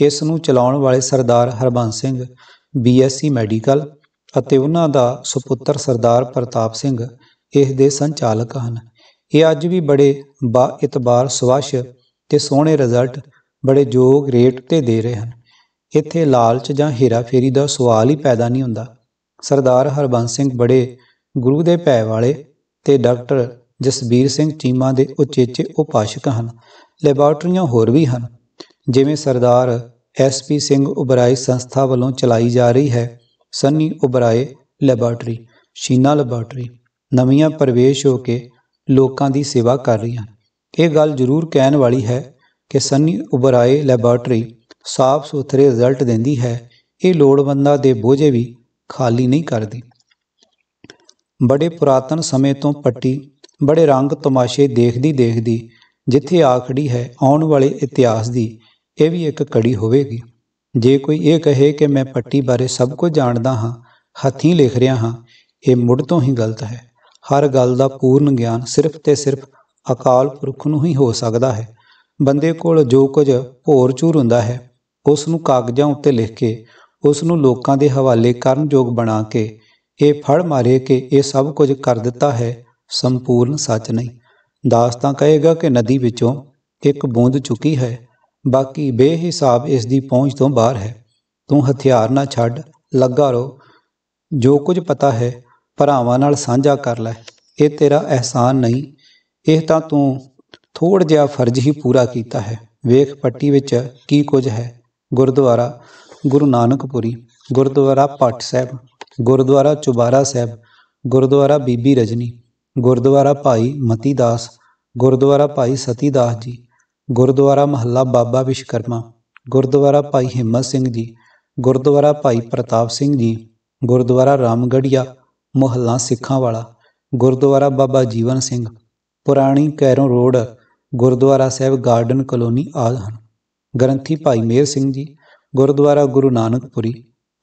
S1: ਇਸ ਨੂੰ ਚਲਾਉਣ ਵਾਲੇ ਸਰਦਾਰ ਹਰਬੰਸ ਸਿੰਘ ਬੀਐਸਸੀ ਮੈਡੀਕਲ ਅਤੇ ਉਹਨਾਂ ਦਾ ਸੁਪੁੱਤਰ ਸਰਦਾਰ ਪ੍ਰਤਾਪ ਸਿੰਘ ਇਸ ਦੇ ਸੰਚਾਲਕ ਹਨ ਇਹ ਅੱਜ ਵੀ ਬੜੇ ਬਾ ਇਤਬਾਰ ਸਵਾਸ਼ ਤੇ ਸੋਹਣੇ ਰਿਜ਼ਲਟ ਬੜੇ ਜੋਗ ਰੇਟ ਤੇ ਦੇ ਰਹੇ ਹਨ ਇੱਥੇ ਲਾਲਚ ਜਾਂ ਫੇਰੀ ਦਾ ਸਵਾਲ ਹੀ ਪੈਦਾ ਨਹੀਂ ਹੁੰਦਾ ਸਰਦਾਰ ਹਰਬੰਸ ਸਿੰਘ ਬੜੇ ਗੁਰੂ ਦੇ ਭੈ ਵਾਲੇ ਤੇ ਡਾਕਟਰ ਜਸਬੀਰ ਸਿੰਘ ਚੀਮਾ ਦੇ ਉਚੇਚੇ ਉਪਾਸ਼ਕ ਹਨ ਲੈਬਾਰਟਰੀਆਂ ਹੋਰ ਵੀ ਹਨ ਜਿਵੇਂ ਸਰਦਾਰ ਐਸਪੀ ਸਿੰਘ ਉਬਰਾਏ ਸੰਸਥਾ ਵੱਲੋਂ ਚਲਾਈ ਜਾ ਰਹੀ ਹੈ ਸੰਨੀ ਉਬਰਾਏ ਲੈਬਾਰਟਰੀ ਸ਼ੀਨਾ ਲੈਬਾਰਟਰੀ ਨਵੀਆਂ ਪ੍ਰਵੇਸ਼ ਹੋ ਕੇ ਲੋਕਾਂ ਦੀ ਸੇਵਾ ਕਰ ਰਹੀਆਂ ਇਹ ਗੱਲ ਜ਼ਰੂਰ ਕਹਿਣ ਵਾਲੀ ਹੈ ਕਿ ਸੰਨੀ ਉਬਰਾਏ ਲੈਬਾਰਟਰੀ ਸਾਫ਼ ਸੁਥਰੇ ਰਿਜ਼ਲਟ ਦਿੰਦੀ ਹੈ ਇਹ ਲੋੜਵੰਦਾਂ ਦੇ ਬੋਝੇ ਵੀ ਖਾਲੀ ਨਹੀਂ ਕਰਦੀ ਬੜੇ ਪੁਰਾਤਨ ਸਮੇਂ ਤੋਂ ਪੱਟੀ ਬੜੇ ਰੰਗ ਤਮਾਸ਼ੇ ਦੇਖਦੀ ਦੇਖਦੀ ਜਿੱਥੇ ਆਖੜੀ ਹੈ ਆਉਣ ਵਾਲੇ ਇਤਿਹਾਸ ਦੀ ਇਹ ਵੀ ਇੱਕ ਕੜੀ ਹੋਵੇਗੀ ਜੇ ਕੋਈ ਇਹ ਕਹੇ ਕਿ ਮੈਂ ਪੱਟੀ ਬਾਰੇ ਸਭ ਕੁਝ ਜਾਣਦਾ ਹਾਂ ਹੱਥੀ ਲਿਖ ਰਿਹਾ ਹਾਂ ਇਹ ਮੁੱਢ ਤੋਂ ਹੀ ਗਲਤ ਹੈ ਹਰ ਗੱਲ ਦਾ ਪੂਰਨ ਗਿਆਨ ਸਿਰਫ ਤੇ ਸਿਰਫ ਅਕਾਲ ਪੁਰਖ ਨੂੰ ਹੀ ਹੋ ਸਕਦਾ ਹੈ ਬੰਦੇ ਕੋਲ ਜੋ ਕੁਝ ਹੋਰ ਚੂਰ ਹੁੰਦਾ ਹੈ ਉਸ ਨੂੰ ਕਾਗਜ਼ਾਂ ਉੱਤੇ ਲਿਖ ਕੇ ਉਸ ਨੂੰ ਲੋਕਾਂ ਦੇ ਹਵਾਲੇ ਕਰਨ ਯੋਗ ਬਣਾ ਕੇ ਇਹ ਫੜ ਮਾਰੇ ਕਿ ਇਹ ਸਭ ਕੁਝ ਕਰ ਦਿੱਤਾ ਹੈ ਸੰਪੂਰਨ ਸੱਚ ਨਹੀਂ ਦਾਸ ਤਾਂ ਕਹੇਗਾ ਕਿ ਨਦੀ ਵਿੱਚੋਂ ਇੱਕ ਬੂੰਦ ਚੁੱਕੀ ਹੈ ਬਾਕੀ ਬੇਹਿਸਾਬ ਇਸ ਦੀ ਪਹੁੰਚ ਤੋਂ ਬਾਹਰ ਹੈ ਤੂੰ ਹਥਿਆਰ ਨਾ ਛੱਡ ਲੱਗਾ ਰੋ ਜੋ ਕੁਝ ਪਤਾ ਹੈ ਭਰਾਵਾਂ ਨਾਲ ਸਾਂਝਾ ਕਰ ਲੈ ਇਹ ਤੇਰਾ ਅਹਿਸਾਨ ਨਹੀਂ ਇਹ ਤਾਂ ਤੂੰ ਥੋੜ ਜਿਹਾ ਫਰਜ਼ ਹੀ ਪੂਰਾ ਕੀਤਾ ਹੈ ਵੇਖ ਪੱਟੀ ਵਿੱਚ ਕੀ ਕੁਝ ਹੈ ਗੁਰਦੁਆਰਾ ਗੁਰੂ ਨਾਨਕਪੁਰੀ ਗੁਰਦੁਆਰਾ ਪੱਟ ਸਾਹਿਬ ਗੁਰਦੁਆਰਾ ਚੁਬਾਰਾ ਸਾਹਿਬ ਗੁਰਦੁਆਰਾ ਬੀਬੀ ਰਜਨੀ ਗੁਰਦੁਆਰਾ ਭਾਈ ਮਤੀ ਦਾਸ ਗੁਰਦੁਆਰਾ ਭਾਈ ਸਤੀ ਦਾਸ ਜੀ ਗੁਰਦੁਆਰਾ ਮਹੱਲਾ ਬਾਬਾ ਵਿਸ਼ਕਰਮਾ ਗੁਰਦੁਆਰਾ ਭਾਈ ਹਿੰਮਤ ਸਿੰਘ ਜੀ ਗੁਰਦੁਆਰਾ ਭਾਈ ਪ੍ਰਤਾਪ ਸਿੰਘ ਜੀ ਗੁਰਦੁਆਰਾ ਰਾਮਗੜੀਆ ਮੁਹੱਲਾ ਸਿੱਖਾਂ ਵਾਲਾ ਗੁਰਦੁਆਰਾ ਬਾਬਾ ਜੀਵਨ ਸਿੰਘ ਪੁਰਾਣੀ Kairon road gurdwara Sahib garden colony ਆਦ ਹਨ ਗ੍ਰੰਥੀ ਭਾਈ ਮੇਰ ਸਿੰਘ ਜੀ ਗੁਰਦੁਆਰਾ ਗੁਰੂ ਨਾਨਕਪੁਰੀ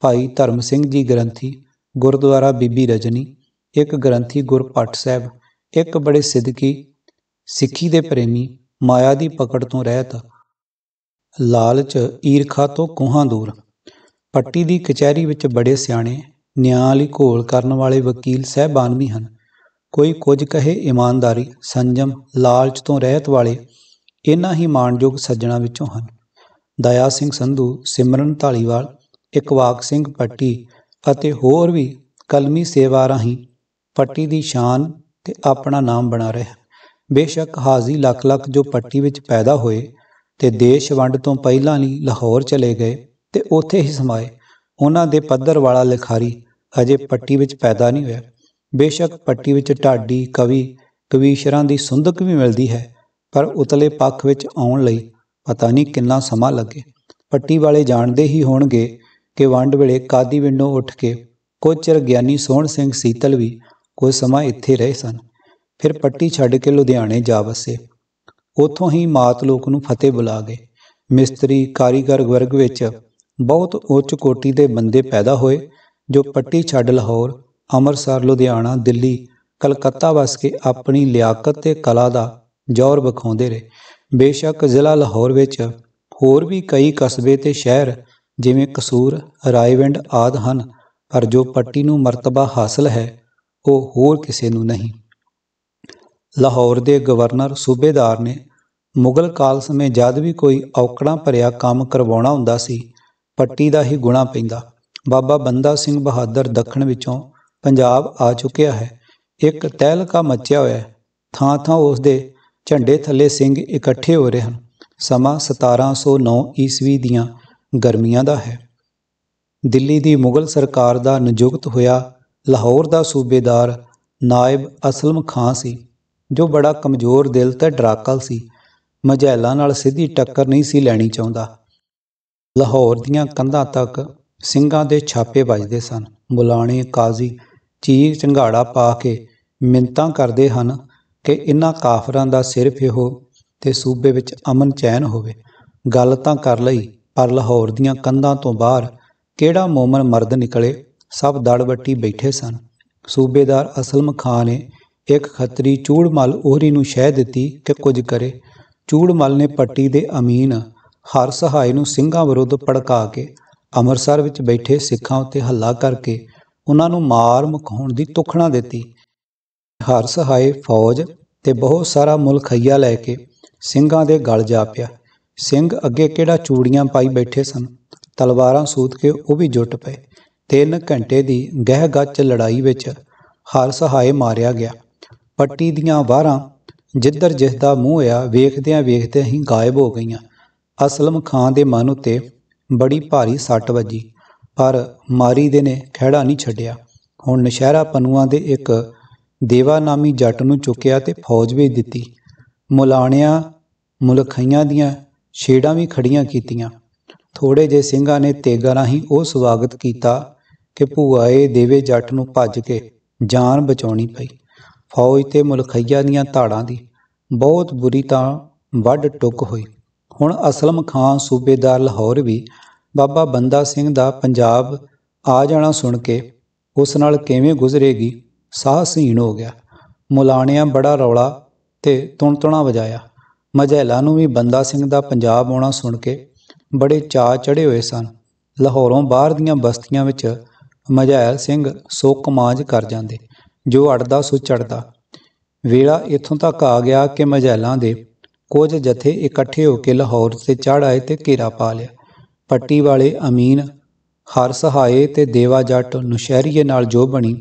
S1: ਭਾਈ ਧਰਮ ਸਿੰਘ ਜੀ ਗ੍ਰੰਥੀ ਗੁਰਦੁਆਰਾ ਬੀਬੀ ਰਜਨੀ ਇੱਕ ਗ੍ਰੰਥੀ ਗੁਰਪੱਟ ਸਾਹਿਬ ਇੱਕ ਬੜੇ ਸਿੱਧਕੀ ਸਿੱਖੀ ਦੇ ਪ੍ਰੇਮੀ ਮਾਇਆ ਦੀ ਪਕੜ ਤੋਂ ਰਹਿਤ ਲਾਲਚ ਈਰਖਾ ਤੋਂ ਕੋਹਾਂ ਦੂਰ ਪੱਟੀ ਦੀ ਕਚਹਿਰੀ ਵਿੱਚ ਬੜੇ ਸਿਆਣੇ ਨਿਆਂ ਲਈ ਘੋਲ ਕਰਨ ਵਾਲੇ ਵਕੀਲ ਸਹਿਬਾਨ ਵੀ ਹਨ ਕੋਈ ਕੁਝ ਕਹੇ ਇਮਾਨਦਾਰੀ ਸੰਜਮ ਲਾਲਚ ਤੋਂ ਰਹਿਤ ਵਾਲੇ ਇਹਨਾਂ ਹੀ ਮਾਨਯੋਗ ਸੱਜਣਾ ਵਿੱਚੋਂ ਹਨ ਦਇਆ ਸਿੰਘ ਸੰਧੂ ਸਿਮਰਨ ਢਾਲੀਵਾਲ ਇਕਵਾਕ ਸਿੰਘ ਪੱਟੀ ਅਤੇ ਹੋਰ ਵੀ ਕਲਮੀ ਸੇਵਾ ਰਾਹੀਂ ਪੱਟੀ ਦੀ ਸ਼ਾਨ ਤੇ ਆਪਣਾ ਨਾਮ ਬਣਾ ਰਿਹਾ ਬੇਸ਼ੱਕ ਹਾਜ਼ੀ ਲੱਖ ਲੱਖ ਜੋ ਪੱਟੀ ਵਿੱਚ ਪੈਦਾ ਹੋਏ ਤੇ ਦੇਸ਼ ਵੰਡ ਤੋਂ ਪਹਿਲਾਂ ਲਈ ਲਾਹੌਰ ਚਲੇ ਗਏ ਤੇ ਉੱਥੇ ਹੀ ਸਮਾਏ ਉਹਨਾਂ ਦੇ ਪੱਧਰ ਵਾਲਾ ਲਿਖਾਰੀ ਅਜੇ ਪੱਟੀ ਵਿੱਚ ਪੈਦਾ ਨਹੀਂ ਹੋਇਆ ਬੇਸ਼ੱਕ ਪੱਟੀ ਵਿੱਚ ਢਾਡੀ ਕਵੀ ਕਵੀਸ਼ਰਾਂ ਦੀ ਸੁੰਦਕ ਵੀ ਮਿਲਦੀ ਹੈ ਪਰ ਉਤਲੇ ਪੱਖ ਵਿੱਚ ਆਉਣ ਲਈ ਪਤਾ ਨਹੀਂ ਕਿੰਨਾ ਸਮਾਂ ਲੱਗੇ ਪੱਟੀ ਵਾਲੇ ਜਾਣਦੇ ਹੀ ਹੋਣਗੇ ਕਿ ਵੰਡ ਵੇਲੇ ਕਾਦੀ ਵਿੰਡੋ ਉੱਠ ਕੇ ਕੋਚਰ ਗਿਆਨੀ ਸੋਹਣ ਸਿੰਘ ਸੀਤਲ ਵੀ ਕੋਈ ਸਮਾਂ ਇੱਥੇ ਰਹੇ ਸਨ ਫਿਰ ਪੱਟੀ ਛੱਡ ਕੇ ਲੁਧਿਆਣੇ ਜਾ ਵਸੇ ਉਥੋਂ ਹੀ ਮਾਤ ਲੋਕ ਨੂੰ ਫਤਿਹ ਬੁਲਾ ਗਏ ਮਿਸਤਰੀ ਕਾਰੀਗਰ ਵਰਗ ਵਿੱਚ ਬਹੁਤ ਉੱਚ ਕੋਟੀ ਦੇ ਬੰਦੇ ਪੈਦਾ ਹੋਏ ਜੋ ਪੱਟੀ ਛੱਡ ਲਾਹੌਰ ਅੰਮ੍ਰਿਤਸਰ ਲੁਧਿਆਣਾ ਦਿੱਲੀ ਕਲਕੱਤਾ ਵਸ ਕੇ ਆਪਣੀ ਲਿਆਕਤ ਤੇ ਕਲਾ ਦਾ ਜ਼ੋਰ ਵਿਖਾਉਂਦੇ ਰਹੇ ਬੇਸ਼ੱਕ ਜ਼ਿਲ੍ਹਾ ਲਾਹੌਰ ਵਿੱਚ ਹੋਰ ਵੀ ਕਈ ਕਸਬੇ ਤੇ ਸ਼ਹਿਰ ਜਿਵੇਂ ਕਸੂਰ ਰਾਏਵਿੰਡ ਆਦ ਹਨ ਪਰ ਜੋ ਪੱਟੀ ਨੂੰ ਮਰਤਬਾ ਹਾਸਲ ਹੈ ਉਹ ਹੋਰ ਕਿਸੇ ਨੂੰ ਨਹੀਂ ਲਾਹੌਰ ਦੇ ਗਵਰਨਰ ਸੂਬੇਦਾਰ ਨੇ ਮੁਗਲ ਕਾਲ ਸਮੇਂ ਜਦ ਵੀ ਕੋਈ ਔਕੜਾਂ ਭਰਿਆ ਕੰਮ ਕਰਵਾਉਣਾ ਹੁੰਦਾ ਸੀ ਪੱਟੀ ਦਾ ਹੀ ਗੁਣਾ ਪੈਂਦਾ ਬਾਬਾ ਬੰਦਾ ਸਿੰਘ ਬਹਾਦਰ ਦੱਖਣ ਵਿੱਚੋਂ ਪੰਜਾਬ ਆ ਚੁੱਕਿਆ ਹੈ ਇੱਕ ਤਹਿਲਕਾ ਮੱਚਿਆ ਹੋਇਆ ਹੈ ਥਾਂ-ਥਾਂ ਉਸ ਦੇ ਝੰਡੇ ਥੱਲੇ ਸਿੰਘ ਇਕੱਠੇ ਹੋ ਰਹੇ ਹਨ ਸਮਾਂ 1709 ਈਸਵੀ ਦੀਆਂ ਗਰਮੀਆਂ ਦਾ ਹੈ ਦਿੱਲੀ ਦੀ ਮੁਗਲ ਸਰਕਾਰ ਦਾ ਨਿਯੁਕਤ ਹੋਇਆ ਲਾਹੌਰ ਦਾ ਸੂਬੇਦਾਰ ਨਾਇਬ ਅਸਲਮ ਖਾਨ ਸੀ ਜੋ ਬੜਾ ਕਮਜ਼ੋਰ ਦਿਲ ਤੇ ਡਰਾਕਲ ਸੀ ਮਜੈਲਾ ਨਾਲ ਸਿੱਧੀ ਟੱਕਰ ਨਹੀਂ ਸੀ ਲੈਣੀ ਚਾਹੁੰਦਾ ਲਾਹੌਰ ਦੀਆਂ ਕੰਧਾਂ ਤੱਕ ਸਿੰਘਾਂ ਦੇ ਛਾਪੇ ਵੱਜਦੇ ਸਨ ਬੁਲਾਣੇ ਕਾਜ਼ੀ ਚੀਰ ਚੰਗਾੜਾ ਪਾ ਕੇ ਮਿੰਤਾਂ ਕਰਦੇ ਹਨ ਕਿ ਇਨ੍ਹਾਂ ਕਾਫਰਾਂ ਦਾ ਸਿਰ ਇਹੋ ਤੇ ਸੂਬੇ ਵਿੱਚ ਅਮਨ ਚੈਨ ਹੋਵੇ ਗੱਲ ਤਾਂ ਕਰ ਲਈ ਪਰ ਲਾਹੌਰ ਦੀਆਂ ਕੰਧਾਂ ਤੋਂ ਬਾਹਰ ਕਿਹੜਾ ਮੋਮਨ ਮਰਦ ਨਿਕਲੇ ਸਭ ਦੜਵੱਟੀ ਬੈਠੇ ਸਨ ਸੂਬੇਦਾਰ ਅਸਲਮ ਖਾਨ ਨੇ ਇੱਕ ਖੱਤਰੀ ਚੂੜਮਲ ਉਹਰੀ ਨੂੰ ਸ਼ਹਿ ਦਿੱਤੀ ਕਿ ਕੁਝ ਕਰੇ ਚੂੜਮਲ ਨੇ ਪੱਟੀ ਦੇ ਅਮੀਨ ਹਰ ਸਹਾਇ ਨੂੰ ਸਿੰਘਾਂ ਵਿਰੁੱਧ ਪੜਕਾ ਕੇ ਅੰਮ੍ਰਿਤਸਰ ਵਿੱਚ ਬੈਠੇ ਸਿੱਖਾਂ ਉੱਤੇ ਹੱਲਾ ਕਰਕੇ ਉਹਨਾਂ ਨੂੰ ਮਾਰ ਮਖਾਉਣ ਦੀ ਤੁਖਣਾ ਦਿੱਤੀ ਹਰ ਸਹਾਇ ਫੌਜ ਤੇ ਬਹੁਤ ਸਾਰਾ ਮੁਲਖਈਆ ਲੈ ਕੇ ਸਿੰਘਾਂ ਦੇ ਗਲ ਜਾ ਪਿਆ ਸਿੰਘ ਅੱਗੇ ਕਿਹੜਾ ਚੂੜੀਆਂ ਪਾਈ ਬੈਠੇ ਸਨ ਤਲਵਾਰਾਂ ਸੂਤ ਕੇ ਉਹ ਵੀ ਜੁੱਟ ਪਏ ਤਿੰਨ ਘੰਟੇ ਦੀ ਗਹਿ ਗੱਚ ਲੜਾਈ ਵਿੱਚ ਹਰ ਸਹਾਏ ਮਾਰਿਆ ਗਿਆ ਪੱਟੀ ਦੀਆਂ ਵਾਰਾਂ ਜਿੱਧਰ ਜਿਸ ਦਾ ਮੂੰਹ ਆ ਵੇਖਦਿਆਂ ਵੇਖਦੇ ਹੀ ਗਾਇਬ ਹੋ ਗਈਆਂ ਅਸਲਮ ਖਾਨ ਦੇ ਮਨ ਉਤੇ ਬੜੀ ਭਾਰੀ ਸੱਟ ਵੱਜੀ ਪਰ ਮਾਰੀ ਦੇ ਨੇ ਖਿਹੜਾ ਨਹੀਂ ਛੱਡਿਆ ਹੁਣ ਨਸ਼ਹਿਰਾ ਪਨੂਆਂ ਦੇ ਇੱਕ ਦੇਵਾ ਨਾਮੀ ਜੱਟ ਨੂੰ ਚੁੱਕਿਆ ਤੇ ਫੌਜ ਵੀ ਦਿੱਤੀ ਮੁਲਾਣਿਆਂ ਮੁਲਖਈਆਂ ਦੀਆਂ ਛੇੜਾਂ ਵੀ ਖੜੀਆਂ ਕੀਤੀਆਂ ਥੋੜੇ ਜੇ ਸਿੰਘਾਂ ਨੇ ਤੇਗਾ ਰਾਹੀਂ ਉਹ ਸਵਾਗਤ ਕੀਤਾ ਕਿ ਭੂਆਏ ਦੇਵੇ ਜੱਟ ਨੂੰ ਭੱਜ ਕੇ ਜਾਨ ਬਚਾਉਣੀ ਪਈ ਫੌਜ ਤੇ ਮੁਲਖਈਆ ਦੀਆਂ ਧਾੜਾਂ ਦੀ ਬਹੁਤ ਬੁਰੀ ਤਾਂ ਵੱਡ ਟੁੱਕ ਹੋਈ ਹੁਣ ਅਸਲਮ ਖਾਨ ਸੂਬੇਦਾਰ ਲਾਹੌਰ ਵੀ ਬਾਬਾ ਬੰਦਾ ਸਿੰਘ ਦਾ ਪੰਜਾਬ ਆ ਜਾਣਾ ਸੁਣ ਕੇ ਉਸ ਨਾਲ ਕਿਵੇਂ ਗੁਜ਼ਰੇਗੀ ਸਾਹ ਸੀਣ ਹੋ ਗਿਆ ਮੁਲਾਣਿਆਂ ਬੜਾ ਰੌਲਾ ਤੇ ਤੁਣਤਣਾ ਵਜਾਇਆ ਮਜੈਲਾ ਨੂੰ ਵੀ ਬੰਦਾ ਸਿੰਘ ਦਾ ਪੰਜਾਬ ਆਉਣਾ ਸੁਣ ਕੇ ਬੜੇ ਚਾਅ ਚੜੇ ਹੋਏ ਸਨ ਲਾਹੌਰੋਂ ਬਾਹਰ ਦੀਆਂ ਬਸਤੀਆਂ ਵਿੱਚ ਮਜੈਲ ਸਿੰਘ ਸੋਕ ਕਮਾਜ ਕਰ ਜਾਂਦੇ ਜੋ ਅੜਦਾ ਸੋ ਚੜਦਾ ਵੇਲਾ ਇਥੋਂ ਤੱਕ ਆ ਗਿਆ ਕਿ ਮਜੈਲਾਂ ਦੇ ਕੁਝ ਜਥੇ ਇਕੱਠੇ ਹੋ ਕੇ ਲਾਹੌਰ ਤੇ ਚੜ ਆਏ ਤੇ ਘੇਰਾ ਪਾ ਲਿਆ ਪੱਟੀ ਵਾਲੇ ਅਮੀਨ ਹਰ ਸਹਾਏ ਤੇ ਦੇਵਾ ਜੱਟ ਨੁਸ਼ਹਿਰੀਏ ਨਾਲ ਜੋ ਬਣੀ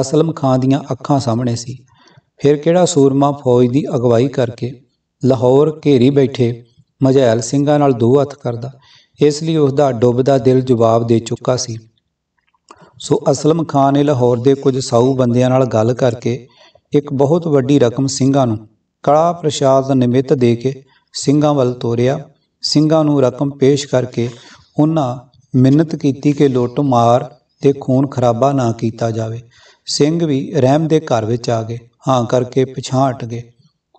S1: ਅਸਲਮ ਖਾਨ ਦੀਆਂ ਅੱਖਾਂ ਸਾਹਮਣੇ ਸੀ ਫਿਰ ਕਿਹੜਾ ਸੂਰਮਾ ਫੌਜ ਦੀ ਅਗਵਾਈ ਕਰਕੇ ਲਾਹੌਰ ਘੇਰੀ ਬੈਠੇ ਮਝੈਲ ਸਿੰਘਾਂ ਨਾਲ ਦੋ ਹੱਥ ਕਰਦਾ ਇਸ ਲਈ ਉਸ ਦਾ ਡੁੱਬਦਾ ਦਿਲ ਜਵਾਬ ਦੇ ਚੁੱਕਾ ਸੀ ਸੋ ਅਸਲਮ ਖਾਨ ਨੇ ਲਾਹੌਰ ਦੇ ਕੁਝ ਸਾਊ ਬੰਦਿਆਂ ਨਾਲ ਗੱਲ ਕਰਕੇ ਇੱਕ ਬਹੁਤ ਵੱਡੀ ਰਕਮ ਸਿੰਘਾਂ ਨੂੰ ਕਲਾ ਪ੍ਰਸ਼ਾਦ ਨਿਮਿਤ ਦੇ ਕੇ ਸਿੰਘਾਂ ਵੱਲ ਤੋਰਿਆ ਸਿੰਘਾਂ ਨੂੰ ਰਕਮ ਪੇਸ਼ ਕਰਕੇ ਉਹਨਾਂ ਮਿੰਨਤ ਕੀਤੀ ਕਿ ਲੁੱਟ ਮਾਰ ਤੇ ਖੂਨ ਖਰਾਬਾ ਨਾ ਕੀਤਾ ਜਾਵੇ ਸਿੰਘ ਵੀ ਰਹਿਮ ਦੇ ਘਰ ਵਿੱਚ ਆ ਗਏ ਹਾਂ ਕਰਕੇ ਪਛਾਂਟ ਗਏ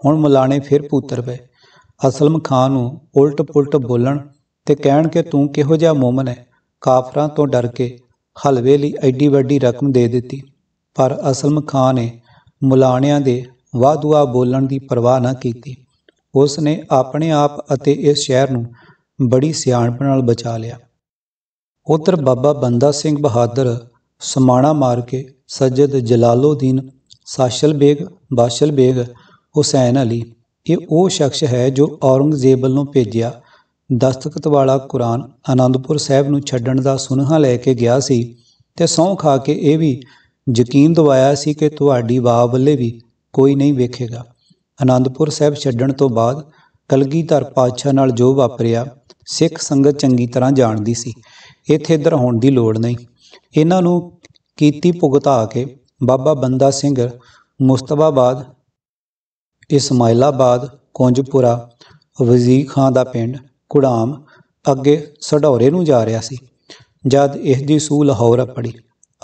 S1: ਹੁਣ ਮੁਲਾਣੇ ਫਿਰ ਪੁੱਤਰ ਵੇ ਅਸਲਮ ਖਾਨ ਨੂੰ ਉਲਟ ਪੁਲਟ ਬੋਲਣ ਤੇ ਕਹਿਣ ਕਿ ਤੂੰ ਕਿਹੋ ਜਿਹਾ ਮੂਮਨ ਹੈ ਕਾਫਰਾਂ ਤੋਂ ਡਰ ਕੇ ਹਲਵੇ ਲਈ ਐਡੀ ਵੱਡੀ ਰਕਮ ਦੇ ਦਿੱਤੀ ਪਰ ਅਸਲਮ ਖਾਨ ਨੇ ਮੁਲਾਣਿਆਂ ਦੇ ਵਾਧੂਆ ਬੋਲਣ ਦੀ ਪਰਵਾਹ ਨਾ ਕੀਤੀ ਉਸ ਨੇ ਆਪਣੇ ਆਪ ਅਤੇ ਇਸ ਸ਼ਹਿਰ ਨੂੰ ਬੜੀ ਸਿਆਣਪ ਨਾਲ ਬਚਾ ਲਿਆ ਉਧਰ ਬਾਬਾ ਬੰਦਾ ਸਿੰਘ ਬਹਾਦਰ ਸਮਾਣਾ ਮਾਰ ਕੇ ਸਜਦ ਜਲਾਲਉਦੀਨ ਸਾਸ਼ਲ ਬੇਗ ਬਾਸ਼ਲ ਬੇਗ ਹੁਸੈਨ ਅਲੀ ਇਹ ਉਹ ਸ਼ਖਸ ਹੈ ਜੋ ਔਰੰਗਜ਼ੇਬ ਵੱਲੋਂ ਭੇਜਿਆ ਦਸਤਖਤ ਵਾਲਾ ਕੁਰਾਨ ਆਨੰਦਪੁਰ ਸਾਹਿਬ ਨੂੰ ਛੱਡਣ ਦਾ ਸੁਨੇਹਾ ਲੈ ਕੇ ਗਿਆ ਸੀ ਤੇ ਸੌਂ ਖਾ ਕੇ ਇਹ ਵੀ ਯਕੀਨ ਦਿਵਾਇਆ ਸੀ ਕਿ ਤੁਹਾਡੀ ਬਾਬ ਵੱਲੇ ਵੀ ਕੋਈ ਨਹੀਂ ਵੇਖੇਗਾ ਆਨੰਦਪੁਰ ਸਾਹਿਬ ਛੱਡਣ ਤੋਂ ਬਾਅਦ ਕਲਗੀਧਰ ਪਾਤਸ਼ਾਹ ਨਾਲ ਜੋ ਵਾਪਰਿਆ ਸਿੱਖ ਸੰਗਤ ਚੰਗੀ ਤਰ੍ਹਾਂ ਜਾਣਦੀ ਸੀ ਇੱਥੇ ਹੋਣ ਦੀ ਲੋੜ ਨਹੀਂ ਇਹਨਾਂ ਨੂੰ ਕੀਤੀ ਭੁਗਤਾ ਕੇ ਬਾਬਾ ਬੰਦਾ ਸਿੰਘ ਮੁਸਤਬਾਬਾਦ ਇਸਮਾਇਲਾਬਾਦ ਕੁੰਜਪੁਰਾ ਵਜ਼ੀਰ ਖਾਨ ਦਾ ਪਿੰਡ ਕੁੜਾਮ ਅੱਗੇ ਸਢੌਰੇ ਨੂੰ ਜਾ ਰਿਹਾ ਸੀ ਜਦ ਇਸ ਦੀ ਸੂਹ ਲਾਹੌਰ ਪੜੀ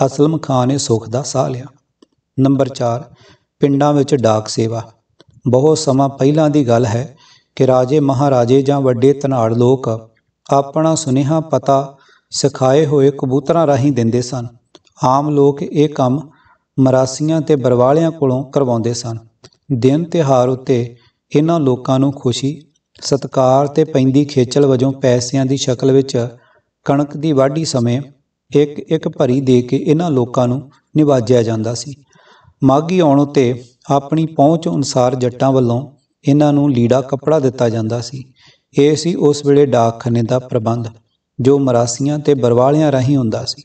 S1: ਅਸਲਮ ਖਾਨ ਨੇ ਸੁਖ ਦਾ ਸਾਹ ਲਿਆ ਨੰਬਰ 4 ਪਿੰਡਾਂ ਵਿੱਚ ਡਾਕ ਸੇਵਾ ਬਹੁਤ ਸਮਾਂ ਪਹਿਲਾਂ ਦੀ ਗੱਲ ਹੈ ਕਿ ਰਾਜੇ ਮਹਾਰਾਜੇ ਜਾਂ ਵੱਡੇ ਧਨਾੜ ਲੋਕ ਆਪਣਾ ਸੁਨੇਹਾ ਪਤਾ ਸਿਖਾਏ ਹੋਏ ਕਬੂਤਰਾਂ ਰਾਹੀਂ ਦਿੰਦੇ ਸਨ ਆਮ ਲੋਕ ਇਹ ਕੰਮ ਮਰਾਸੀਆਂ ਤੇ ਬਰਵਾਲਿਆਂ ਕੋਲੋਂ ਕਰਵਾਉਂਦੇ ਸਨ ਦਿਨ ਤਿਹਾਰ ਉੱਤੇ ਇਹਨਾਂ ਲੋਕਾਂ ਨੂੰ ਖੁਸ਼ੀ ਸਤਕਾਰ ਤੇ ਪੈਂਦੀ ਖੇਚਲ ਵਜੋਂ ਪੈਸਿਆਂ ਦੀ ਸ਼ਕਲ ਵਿੱਚ ਕਣਕ ਦੀ ਵਾਢੀ ਸਮੇਂ ਇੱਕ ਇੱਕ ਭਰੀ ਦੇ ਕੇ ਇਹਨਾਂ ਲੋਕਾਂ ਨੂੰ ਨਿਵਾਜਿਆ ਜਾਂਦਾ ਸੀ ਮਾਗੀ ਆਉਣ ਉਤੇ ਆਪਣੀ ਪਹੁੰਚ ਅਨੁਸਾਰ ਜੱਟਾਂ ਵੱਲੋਂ ਇਹਨਾਂ ਨੂੰ ਲੀੜਾ ਕੱਪੜਾ ਦਿੱਤਾ ਜਾਂਦਾ ਸੀ ਇਹ ਸੀ ਉਸ ਵੇਲੇ ਡਾਕਖਾਨੇ ਦਾ ਪ੍ਰਬੰਧ ਜੋ ਮਰਾਸੀਆਂ ਤੇ ਬਰਵਾਲਿਆਂ ਰਾਹੀਂ ਹੁੰਦਾ ਸੀ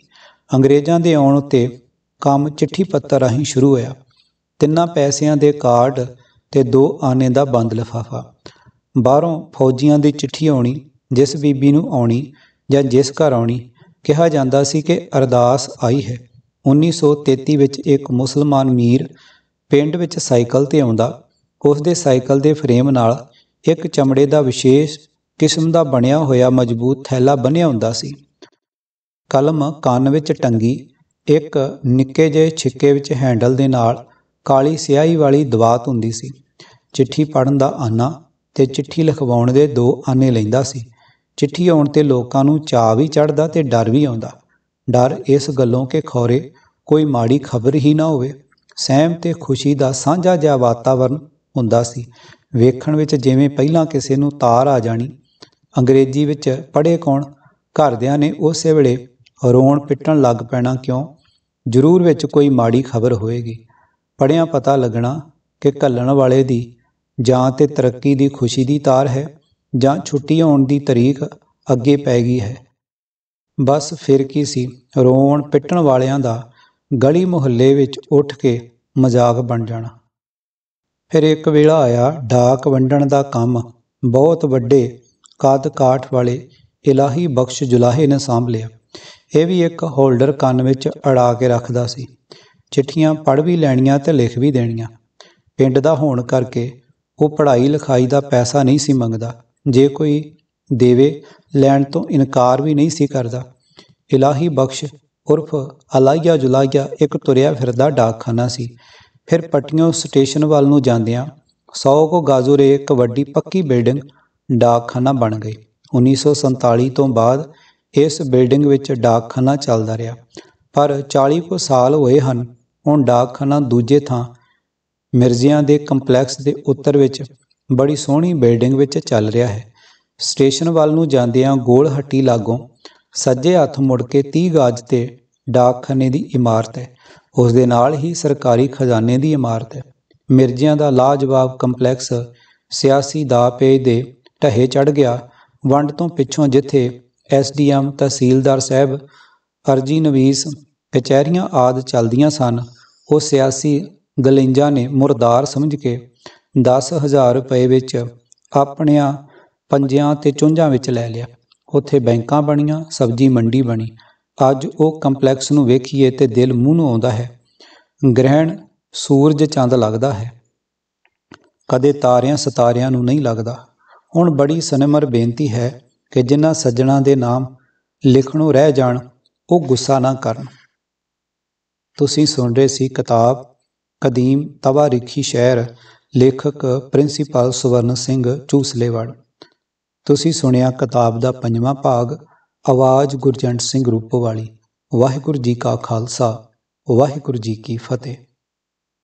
S1: ਅੰਗਰੇਜ਼ਾਂ ਦੇ ਆਉਣ ਉਤੇ ਕੰਮ ਚਿੱਠੀ ਪੱਤਰ ਰਾਹੀਂ ਸ਼ੁਰੂ ਹੋਇਆ ਤਿੰਨਾਂ ਪੈਸਿਆਂ ਦੇ ਕਾਰਡ ਤੇ ਦੋ ਆਨੇ ਦਾ ਬੰਦ ਲਫਾਫਾ ਬਾਹਰੋਂ ਫੌਜੀਆਂ ਦੀ ਚਿੱਠੀ ਆਉਣੀ ਜਿਸ ਬੀਬੀ ਨੂੰ ਆਉਣੀ ਜਾਂ ਜਿਸ ਘਰ ਆਉਣੀ ਕਿਹਾ ਜਾਂਦਾ ਸੀ ਕਿ ਅਰਦਾਸ ਆਈ ਹੈ 1933 ਵਿੱਚ ਇੱਕ ਮੁਸਲਮਾਨ ਮੀਰ ਪਿੰਡ ਵਿੱਚ ਸਾਈਕਲ ਤੇ ਆਉਂਦਾ ਉਸ ਦੇ ਸਾਈਕਲ ਦੇ ਫਰੇਮ ਨਾਲ ਇੱਕ ਚਮੜੇ ਦਾ ਵਿਸ਼ੇਸ਼ ਕਿਸਮ ਦਾ ਬਣਿਆ ਹੋਇਆ ਮਜ਼ਬੂਤ ਥੈਲਾ ਬਣਿਆ ਹੁੰਦਾ ਸੀ ਕਲਮ ਕੰਨ ਵਿੱਚ ਟੰਗੀ ਇੱਕ ਨਿੱਕੇ ਜਿਹੇ ਛਿੱਕੇ ਵਿੱਚ ਹੈਂਡਲ ਦੇ ਨਾਲ ਕਾਲੀ ਸਿਆਹੀ ਵਾਲੀ ਦਵਾਤ ਹੁੰਦੀ ਸੀ ਚਿੱਠੀ ਪੜਨ ਦਾ ਆਨਾ ਤੇ ਚਿੱਠੀ ਲਿਖਵਾਉਣ ਦੇ ਦੋ ਆਨੇ ਲੈਂਦਾ ਸੀ ਚਿੱਠੀ ਆਉਣ ਤੇ ਲੋਕਾਂ ਨੂੰ ਚਾਹ ਵੀ ਚੜਦਾ ਤੇ ਡਰ ਵੀ ਆਉਂਦਾ ਡਰ ਇਸ ਗੱਲੋਂ ਕਿ ਖੌਰੇ ਕੋਈ ਮਾੜੀ ਖਬਰ ਹੀ ਨਾ ਹੋਵੇ ਸਹਿਮ ਤੇ ਖੁਸ਼ੀ ਦਾ ਸਾਂਝਾ ਜਿਹਾ ਵਾਤਾਵਰਨ ਹੁੰਦਾ ਸੀ ਵੇਖਣ ਵਿੱਚ ਜਿਵੇਂ ਪਹਿਲਾਂ ਕਿਸੇ ਨੂੰ ਤਾਰ ਆ ਜਾਣੀ ਅੰਗਰੇਜ਼ੀ ਵਿੱਚ ਪੜ੍ਹੇ ਕੌਣ ਘਰਦਿਆਂ ਨੇ ਉਸੇ ਵੇਲੇ ਰੋਣ ਪਿੱਟਣ ਲੱਗ ਪੈਣਾ ਕਿਉਂ ਜ਼ਰੂਰ ਵਿੱਚ ਕੋਈ ਮਾੜੀ ਖਬਰ ਹੋਏਗੀ ਪੜਿਆਂ ਪਤਾ ਲੱਗਣਾ ਕਿ ਕੱਲਣ ਵਾਲੇ ਦੀ ਜਾਂ ਤੇ ਤਰੱਕੀ ਦੀ ਖੁਸ਼ੀ ਦੀ ਤਾਰ ਹੈ ਜਾਂ ਛੁੱਟੀ ਆਉਣ ਦੀ ਤਰੀਕ ਅੱਗੇ ਪੈ ਗਈ ਹੈ ਬਸ ਫਿਰ ਕੀ ਸੀ ਰੋਣ ਪਿੱਟਣ ਵਾਲਿਆਂ ਦਾ ਗਲੀ ਮੁਹੱਲੇ ਵਿੱਚ ਉੱਠ ਕੇ ਮਜ਼ਾਕ ਬਣ ਜਾਣਾ ਫਿਰ ਇੱਕ ਵੇਲਾ ਆਇਆ ਡਾਕ ਵੰਡਣ ਦਾ ਕੰਮ ਬਹੁਤ ਵੱਡੇ ਕਾਦ ਕਾਠ ਵਾਲੇ ਇਲਾਹੀ ਬਖਸ਼ ਜੁਲਾਹੇ ਨੇ ਸੰਭ ਲਿਆ ਇਹ ਵੀ ਇੱਕ ਹੋਲਡਰ ਕੰਨ ਵਿੱਚ ਅੜਾ ਕੇ ਰੱਖਦਾ ਸੀ ਚਿੱਠੀਆਂ ਪੜ੍ਹ ਵੀ ਲੈਣੀਆਂ ਤੇ ਲਿਖ ਵੀ ਦੇਣੀਆਂ ਪਿੰਡ ਦਾ ਹੋਣ ਕਰਕੇ ਉਹ ਪੜ੍ਹਾਈ ਲਿਖਾਈ ਦਾ ਪੈਸਾ ਨਹੀਂ ਸੀ ਮੰਗਦਾ ਜੇ ਕੋਈ ਦੇਵੇ ਲੈਣ ਤੋਂ ਇਨਕਾਰ ਵੀ ਨਹੀਂ ਸੀ ਕਰਦਾ ਇਲਾਹੀ ਬਖਸ਼ ਉਰਫ ਅਲਾਈਆ ਜੁਲਾਇਆ ਇੱਕ ਤੁਰਿਆ ਫਿਰਦਾ ਡਾਕਖਾਨਾ ਸੀ ਫਿਰ ਪਟਿਓ ਸਟੇਸ਼ਨ ਵੱਲ ਨੂੰ ਜਾਂਦਿਆਂ 100 ਕੋ ਗਾਜ਼ੂਰੇ ਇੱਕ ਵੱਡੀ ਪੱਕੀ ਬਿਲਡਿੰਗ ਡਾਕਖਾਨਾ ਬਣ ਗਈ 1947 ਤੋਂ ਬਾਅਦ ਇਸ ਬਿਲਡਿੰਗ ਵਿੱਚ ਡਾਕਖਾਨਾ ਚੱਲਦਾ ਰਿਹਾ ਪਰ 40 ਕੋ ਸਾਲ ਹੋਏ ਹਨ ਹੁਣ ਡਾਕਖਾਨਾ ਦੂਜੇ ਥਾਂ ਮਿਰਜ਼ਿਆਂ ਦੇ ਕੰਪਲੈਕਸ ਦੇ ਉੱਤਰ ਵਿੱਚ ਬੜੀ ਸੋਹਣੀ ਬਿਲਡਿੰਗ ਵਿੱਚ ਚੱਲ ਰਿਹਾ ਹੈ ਸਟੇਸ਼ਨ ਵੱਲ ਨੂੰ ਜਾਂਦਿਆਂ ਗੋਲ ਹੱਟੀ ਲਾਗੋਂ ਸੱਜੇ ਹੱਥ ਮੁੜ ਕੇ 30 ਗਾਜ ਤੇ ਡਾਕਖਾਨੇ ਦੀ ਇਮਾਰਤ ਹੈ ਉਸ ਦੇ ਨਾਲ ਹੀ ਸਰਕਾਰੀ ਖਜ਼ਾਨੇ ਦੀ ਇਮਾਰਤ ਹੈ ਮਿਰਜ਼ਿਆਂ ਦਾ ਲਾਜਵਾਬ ਕੰਪਲੈਕਸ ਸਿਆਸੀ ਦਾ ਦੇ ਢਹੇ ਚੜ ਗਿਆ ਵੰਡ ਤੋਂ ਪਿੱਛੋਂ ਜਿੱਥੇ ਐਸਡੀਐਮ ਤਹਿਸੀਲਦਾਰ ਸਾਹਿਬ ਅਰਜੀ ਨਵੀਸ ਕਚਹਿਰੀਆਂ ਆਦ ਚੱਲਦੀਆਂ ਸਨ ਉਹ ਸਿਆਸੀ ਗਲਿੰਜਾ ਨੇ ਮੁਰਦਾਰ ਸਮਝ ਕੇ 10000 ਰੁਪਏ ਵਿੱਚ ਆਪਣਿਆਂ ਪੰਜਿਆਂ ਤੇ ਚੁੰਝਾਂ ਵਿੱਚ ਲੈ ਲਿਆ ਉੱਥੇ ਬੈਂਕਾਂ ਬਣੀਆਂ ਸਬਜ਼ੀ ਮੰਡੀ ਬਣੀ ਅੱਜ ਉਹ ਕੰਪਲੈਕਸ ਨੂੰ ਵੇਖੀਏ ਤੇ ਦਿਲ ਮੂੰਹ ਨੂੰ ਆਉਂਦਾ ਹੈ ਗ੍ਰਹਿਣ ਸੂਰਜ ਚੰਦ ਲੱਗਦਾ ਹੈ ਕਦੇ ਤਾਰਿਆਂ ਸਤਾਰਿਆਂ ਨੂੰ ਨਹੀਂ ਲੱਗਦਾ ਹੁਣ ਬੜੀ ਸਨਮਰ ਬੇਨਤੀ ਹੈ ਕਿ ਜਿਨ੍ਹਾਂ ਸੱਜਣਾ ਦੇ ਨਾਮ ਲਿਖਣੋਂ ਰਹਿ ਜਾਣ ਉਹ ਗੁੱਸਾ ਨਾ ਕਰਨ ਤੁਸੀਂ ਸੁਣ ਰਹੇ ਸੀ ਕਿਤਾਬ ਕਦੀਮ ਤਵਾਰੀਖੀ ਸ਼ਹਿਰ ਲੇਖਕ ਪ੍ਰਿੰਸੀਪਲ ਸਵਰਨ ਸਿੰਘ ਚੂਸਲੇਵੜ ਤੁਸੀਂ ਸੁਣਿਆ ਕਿਤਾਬ ਦਾ ਪੰਜਵਾਂ ਭਾਗ ਆਵਾਜ਼ ਗੁਰਜੰਟ ਸਿੰਘ ਰੂਪੋ ਵਾਲੀ ਵਾਹਿਗੁਰੂ ਜੀ ਕਾ ਖਾਲਸਾ ਵਾਹਿਗੁਰੂ ਜੀ ਕੀ ਫਤਿਹ